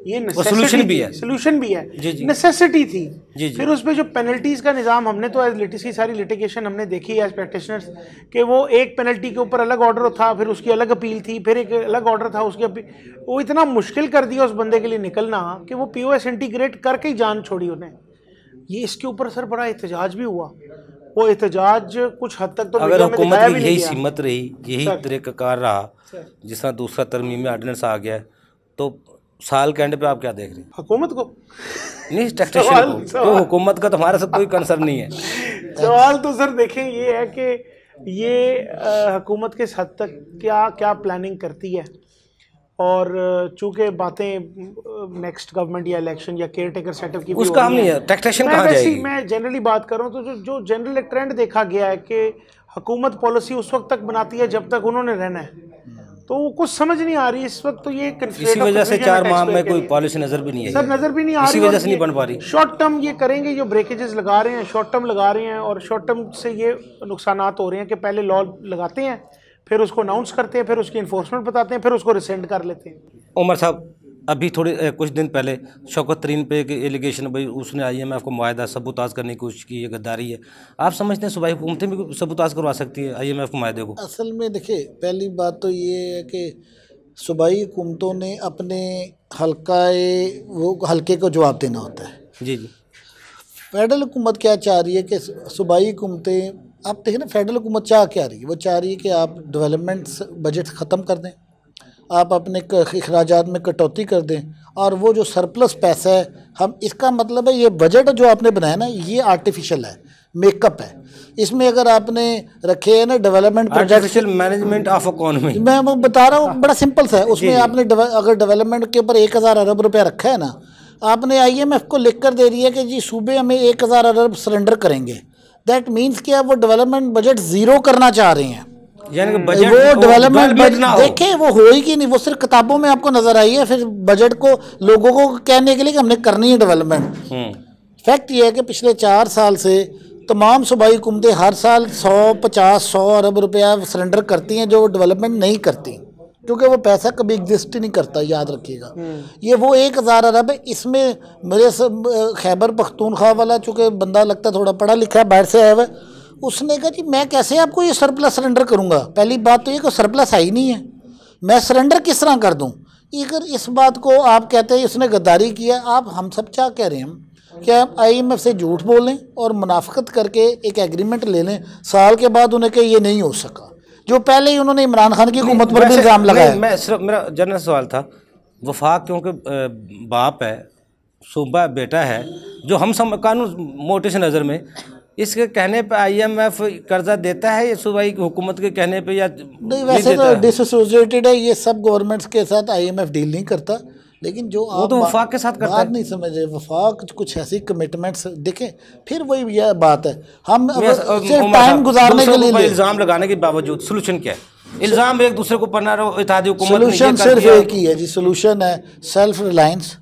ये सोल्यूशन भी है सोल्यूशन भी है नेसेसिटी थी जी जी। फिर पर जो पेनल्टीज का निज़ाम हमने तो एज लिटिस की सारी लिटिगेशन हमने देखी एज प्रैक्टिशनर्स के वो एक पेनल्टी के ऊपर अलग ऑर्डर था फिर उसकी अलग अपील थी फिर एक अलग ऑर्डर था उसकी अपील वो इतना मुश्किल कर दिया उस बंदे के लिए निकलना कि वो पी इंटीग्रेट करके ही जान छोड़ी उन्हें ये इसके ऊपर सर बड़ा एहतजाज भी हुआ वो एहतजाज कुछ हद तक तो अगर हुकूमत की यही सीमत रही यही अच्छा। तरीक़ाकार रहा अच्छा। जिस तरह दूसरा तरमीम में ऑर्डिनेंस आ गया तो साल के एंड पे आप क्या देख रहे हैं हुकूमत को नहीं टैक्सेशन को तो हुकूमत का तुम्हारे साथ कोई कंसर्न नहीं है सवाल तो सर देखें ये है कि ये हुकूमत के हद तक क्या क्या प्लानिंग करती है और चूंकि बातें नेक्स्ट गवर्नमेंट या इलेक्शन या केयर टेकर सेटअप की उसका हम टैक्सेशन कहां जाएगी मैं जनरली बात कर रहा हूँ तो जो जो जनरल एक ट्रेंड देखा गया है कि हुकूमत पॉलिसी उस वक्त तक बनाती है जब तक उन्होंने रहना है तो वो कुछ समझ नहीं आ रही इस वक्त तो ये इसी वजह से चार माह में कोई पॉलिसी नजर भी नहीं है सर नजर भी नहीं आ रही वजह से नहीं बन पा रही शॉर्ट टर्म ये करेंगे जो ब्रेकेजेस लगा रहे हैं शॉर्ट टर्म लगा रहे हैं और शॉर्ट टर्म से ये नुकसान हो रहे हैं कि पहले लॉ लगाते हैं फिर उसको अनाउंस करते हैं फिर उसकी इन्फोर्समेंट बताते हैं फिर उसको रिसेंड कर लेते हैं उमर साहब अभी थोड़े कुछ दिन पहले शौकत तरीन पे एक एलिगेशन भाई उसने आई एम एफ को माहा सबूताज करने की कोशिश की है गद्दारी है आप समझते हैं सुबह हुकूमतें भी सबूताज करवा सकती है आई एम एफ माहे को असल में देखिए पहली बात तो ये है कि सूबाई हुकूमतों ने अपने हल्का वो हल्के को जवाब देना होता है जी जी फेडरल हुकूमत क्या चाह रही है कि सूबाई हुकूमतें आप देखें ना फेडरल हुकूमत चाह क्या रही है वो चाह रही है कि आप डेवलपमेंट्स बजट ख़त्म कर दें आप अपने अखराज में कटौती कर दें और वो जो सरप्लस पैसा है हम इसका मतलब है ये बजट जो आपने बनाया ना ये आर्टिफिशियल है मेकअप है इसमें अगर आपने रखे है ना development artificial management of economy मैं वो बता रहा हूँ हाँ। बड़ा सिंपल सा है उसमें आपने अगर डेवलपमेंट के ऊपर एक हज़ार अरब रुपया रखा है ना आपने आई एम एफ को लिख कर दे दिया कि जी सूबे हमें एक हज़ार अरब सरेंडर करेंगे दैट मीन्स कि अब वो डेवलपमेंट बजट ज़ीरो करना चाह रहे हैं यानी वो डेवलपमेंट देखें वो हो होगी नहीं वो सिर्फ किताबों में आपको नजर आई है फिर बजट को लोगों को कहने के लिए कि हमने करनी है डेवलपमेंट हम्म। फैक्ट ये है कि पिछले चार साल से तमाम सूबाई हुकूमतें हर साल सौ पचास सौ अरब रुपया सरेंडर करती हैं जो डेवलपमेंट नहीं करती क्योंकि वो पैसा कभी एग्जिस्ट ही नहीं करता याद रखिएगा हम्म। ये वो एक हज़ार अरब है इसमें मेरे खैबर पख्तूनख्वा वाला चूँकि बंदा लगता है थोड़ा पढ़ा लिखा है बाहर से आया हुआ उसने कहा जी मैं कैसे आपको ये सरप्लस सरेंडर करूँगा पहली बात तो ये कोई सरप्लस है ही नहीं है मैं सरेंडर किस तरह कर दूँ अगर इस बात को आप कहते हैं इसने गद्दारी किया आप हम सब क्या कह रहे हैं हम क्या आई एम एफ से झूठ बोलें और मुनाफ्त करके एक एग्रीमेंट ले लें साल के बाद उन्हें कहे ये नहीं हो सका जो पहले ही उन्होंने इमरान खान की हुकूमत पर इल्ज़ाम लगाया मैं सिर्फ मेरा जनरल सवाल था वफाक क्योंकि बाप है सूबा बेटा है जो हम सम कानून मोटे से नज़र में इसके कहने पे आईएमएफ कर्जा देता है या सूबाई हुकूमत के कहने पे या नहीं वैसे तो डिसोसिएटेड है ये सब गवर्नमेंट्स के साथ आईएमएफ डील नहीं करता लेकिन जो आप तो वफाक के साथ करते बात नहीं समझ रहे वफाक कुछ ऐसी कमिटमेंट्स देखें फिर वही यह बात है हम टाइम गुजारने के लिए इल्ज़ाम लगाने के बावजूद सोल्यूशन क्या है इल्ज़ाम एक दूसरे को पढ़ना रहो इतिहादी हुकूमत सोल्यूशन सिर्फ एक ही है जी सोल्यूशन है सेल्फ रिलायंस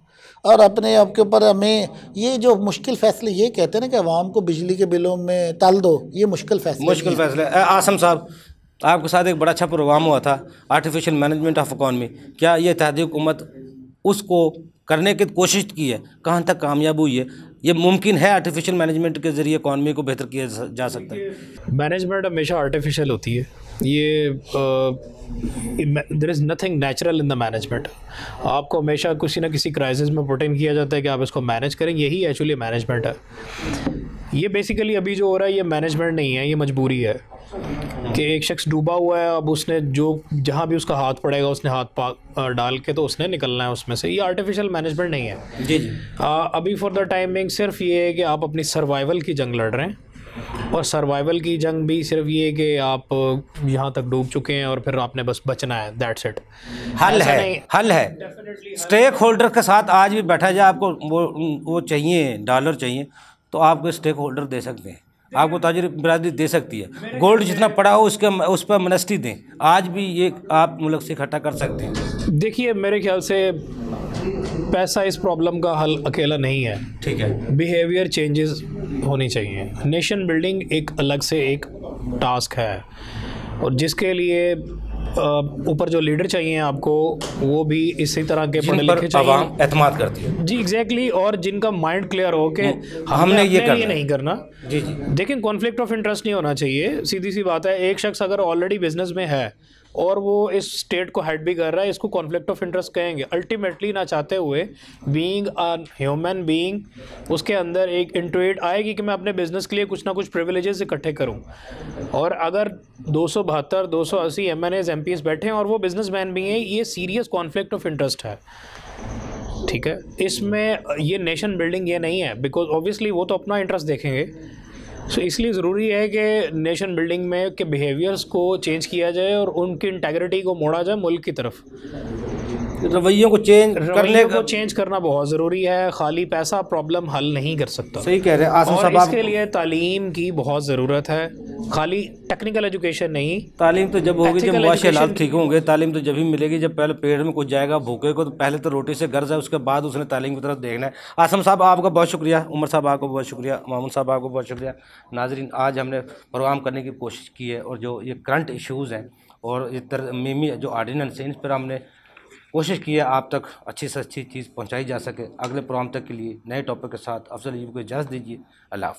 और अपने आपके ऊपर हमें ये जो मुश्किल फैसले ये कहते हैं ना कि आवाम को बिजली के बिलों में टाल दो ये मुश्किल फैसले मुश्किल फैसले आसम साहब आपके साथ एक बड़ा अच्छा प्रोग्राम हुआ था आर्टिफिशियल मैनेजमेंट ऑफ इकॉनमी क्या ये इतिहादी हुकूमत उसको करने की कोशिश की है कहाँ तक कामयाब हुई है ये मुमकिन है आर्टिफिशियल मैनेजमेंट के ज़रिए इकॉनमी को बेहतर किया जा सकता है मैनेजमेंट हमेशा आर्टिफिशियल होती है ये there is nothing natural in the management आपको हमेशा किसी ना किसी क्राइसिस में प्रोटेन किया जाता है कि आप इसको मैनेज करें यही एक्चुअली मैनेजमेंट है ये बेसिकली अभी जो हो रहा है ये मैनेजमेंट नहीं है ये मजबूरी है कि एक शख्स डूबा हुआ है अब उसने जो जहाँ भी उसका हाथ पड़ेगा उसने हाथ पा डाल के तो उसने निकलना है उसमें से ये आर्टिफिशियल मैनेजमेंट नहीं है जी जी आ, अभी फॉर द टाइमिंग सिर्फ ये है कि आप अपनी सर्वाइवल की जंग लड़ रहे हैं और सर्वाइवल की जंग भी सिर्फ ये कि आप यहाँ तक डूब चुके हैं और फिर आपने बस बचना है दैट्स इट हल है हल है स्टेक होल्डर के साथ आज भी बैठा जाए आपको वो वो चाहिए डॉलर चाहिए तो आपको स्टेक होल्डर दे सकते हैं आपको ताजर बरदरी दे सकती है गोल्ड जितना पड़ा हो उसके उस पर मनस्टी दें आज भी ये आप मुल्क से इकट्ठा कर सकते हैं देखिए मेरे ख्याल से पैसा इस प्रॉब्लम का हल अकेला नहीं है ठीक है बिहेवियर चेंजेस होनी चाहिए नेशन बिल्डिंग एक अलग से एक टास्क है और जिसके लिए ऊपर जो लीडर चाहिए आपको वो भी इसी तरह के पढ़े लिखे चाहिए एतमाद करती है जी एग्जैक्टली exactly, और जिनका माइंड क्लियर हो के हमने ये करना नहीं करना जी जी देखें कॉन्फ्लिक्ट ऑफ इंटरेस्ट नहीं होना चाहिए सीधी सी बात है एक शख्स अगर ऑलरेडी बिजनेस में है और वो इस स्टेट को हेड भी कर रहा है इसको कॉन्फ्लिक्ट ऑफ इंटरेस्ट कहेंगे अल्टीमेटली ना चाहते हुए बीइंग अ ह्यूमन बीइंग उसके अंदर एक इंट्रेड आएगी कि मैं अपने बिजनेस के लिए कुछ ना कुछ प्रिविलेजेस इकट्ठे करूं और अगर दो सौ बहत्तर दो सौ अस्सी M N As M P S बैठे हैं और वो बिजनेस मैन भी हैं ये सीरियस कॉन्फ्लिक्ट ऑफ इंटरेस्ट है ठीक है इसमें ये नेशन बिल्डिंग ये नहीं है बिकॉज ऑब्वियसली वो तो अपना इंटरेस्ट देखेंगे सो so, इसलिए ज़रूरी है कि नेशन बिल्डिंग में के बिहेवियर्स को चेंज किया जाए और उनकी इंटेग्रिटी को मोड़ा जाए मुल्क की तरफ रवैयों को चेंज करने को चेंज करना बहुत ज़रूरी है खाली पैसा प्रॉब्लम हल नहीं कर सकता सही कह रहे हैं आसम साहब इसके लिए तालीम की बहुत ज़रूरत है खाली टेक्निकल एजुकेशन नहीं तालीम तो जब होगी जब मुआशी हालात ठीक होंगे तालीम तो जब ही मिलेगी जब पहले पेड़ में कुछ जाएगा भूखे को तो पहले तो रोटी से गर्ज है उसके बाद उसने तालीम की तरफ देखना है आसम साहब आपका बहुत शुक्रिया उमर साहब आपको बहुत शुक्रिया मामून साहब आपको बहुत शुक्रिया नाजरीन आज हमने प्रोग्राम करने की कोशिश की है और जो ये करंट इशूज़ हैं और ये तरमीमी जो आर्डिनेंस है इस पर हमने कोशिश की है आप तक अच्छी से अच्छी चीज़ पहुँचाई जा सके अगले प्रोग्राम तक के लिए नए टॉपिक के साथ अफजल यूब को इजाज़त दीजिए अल्लाह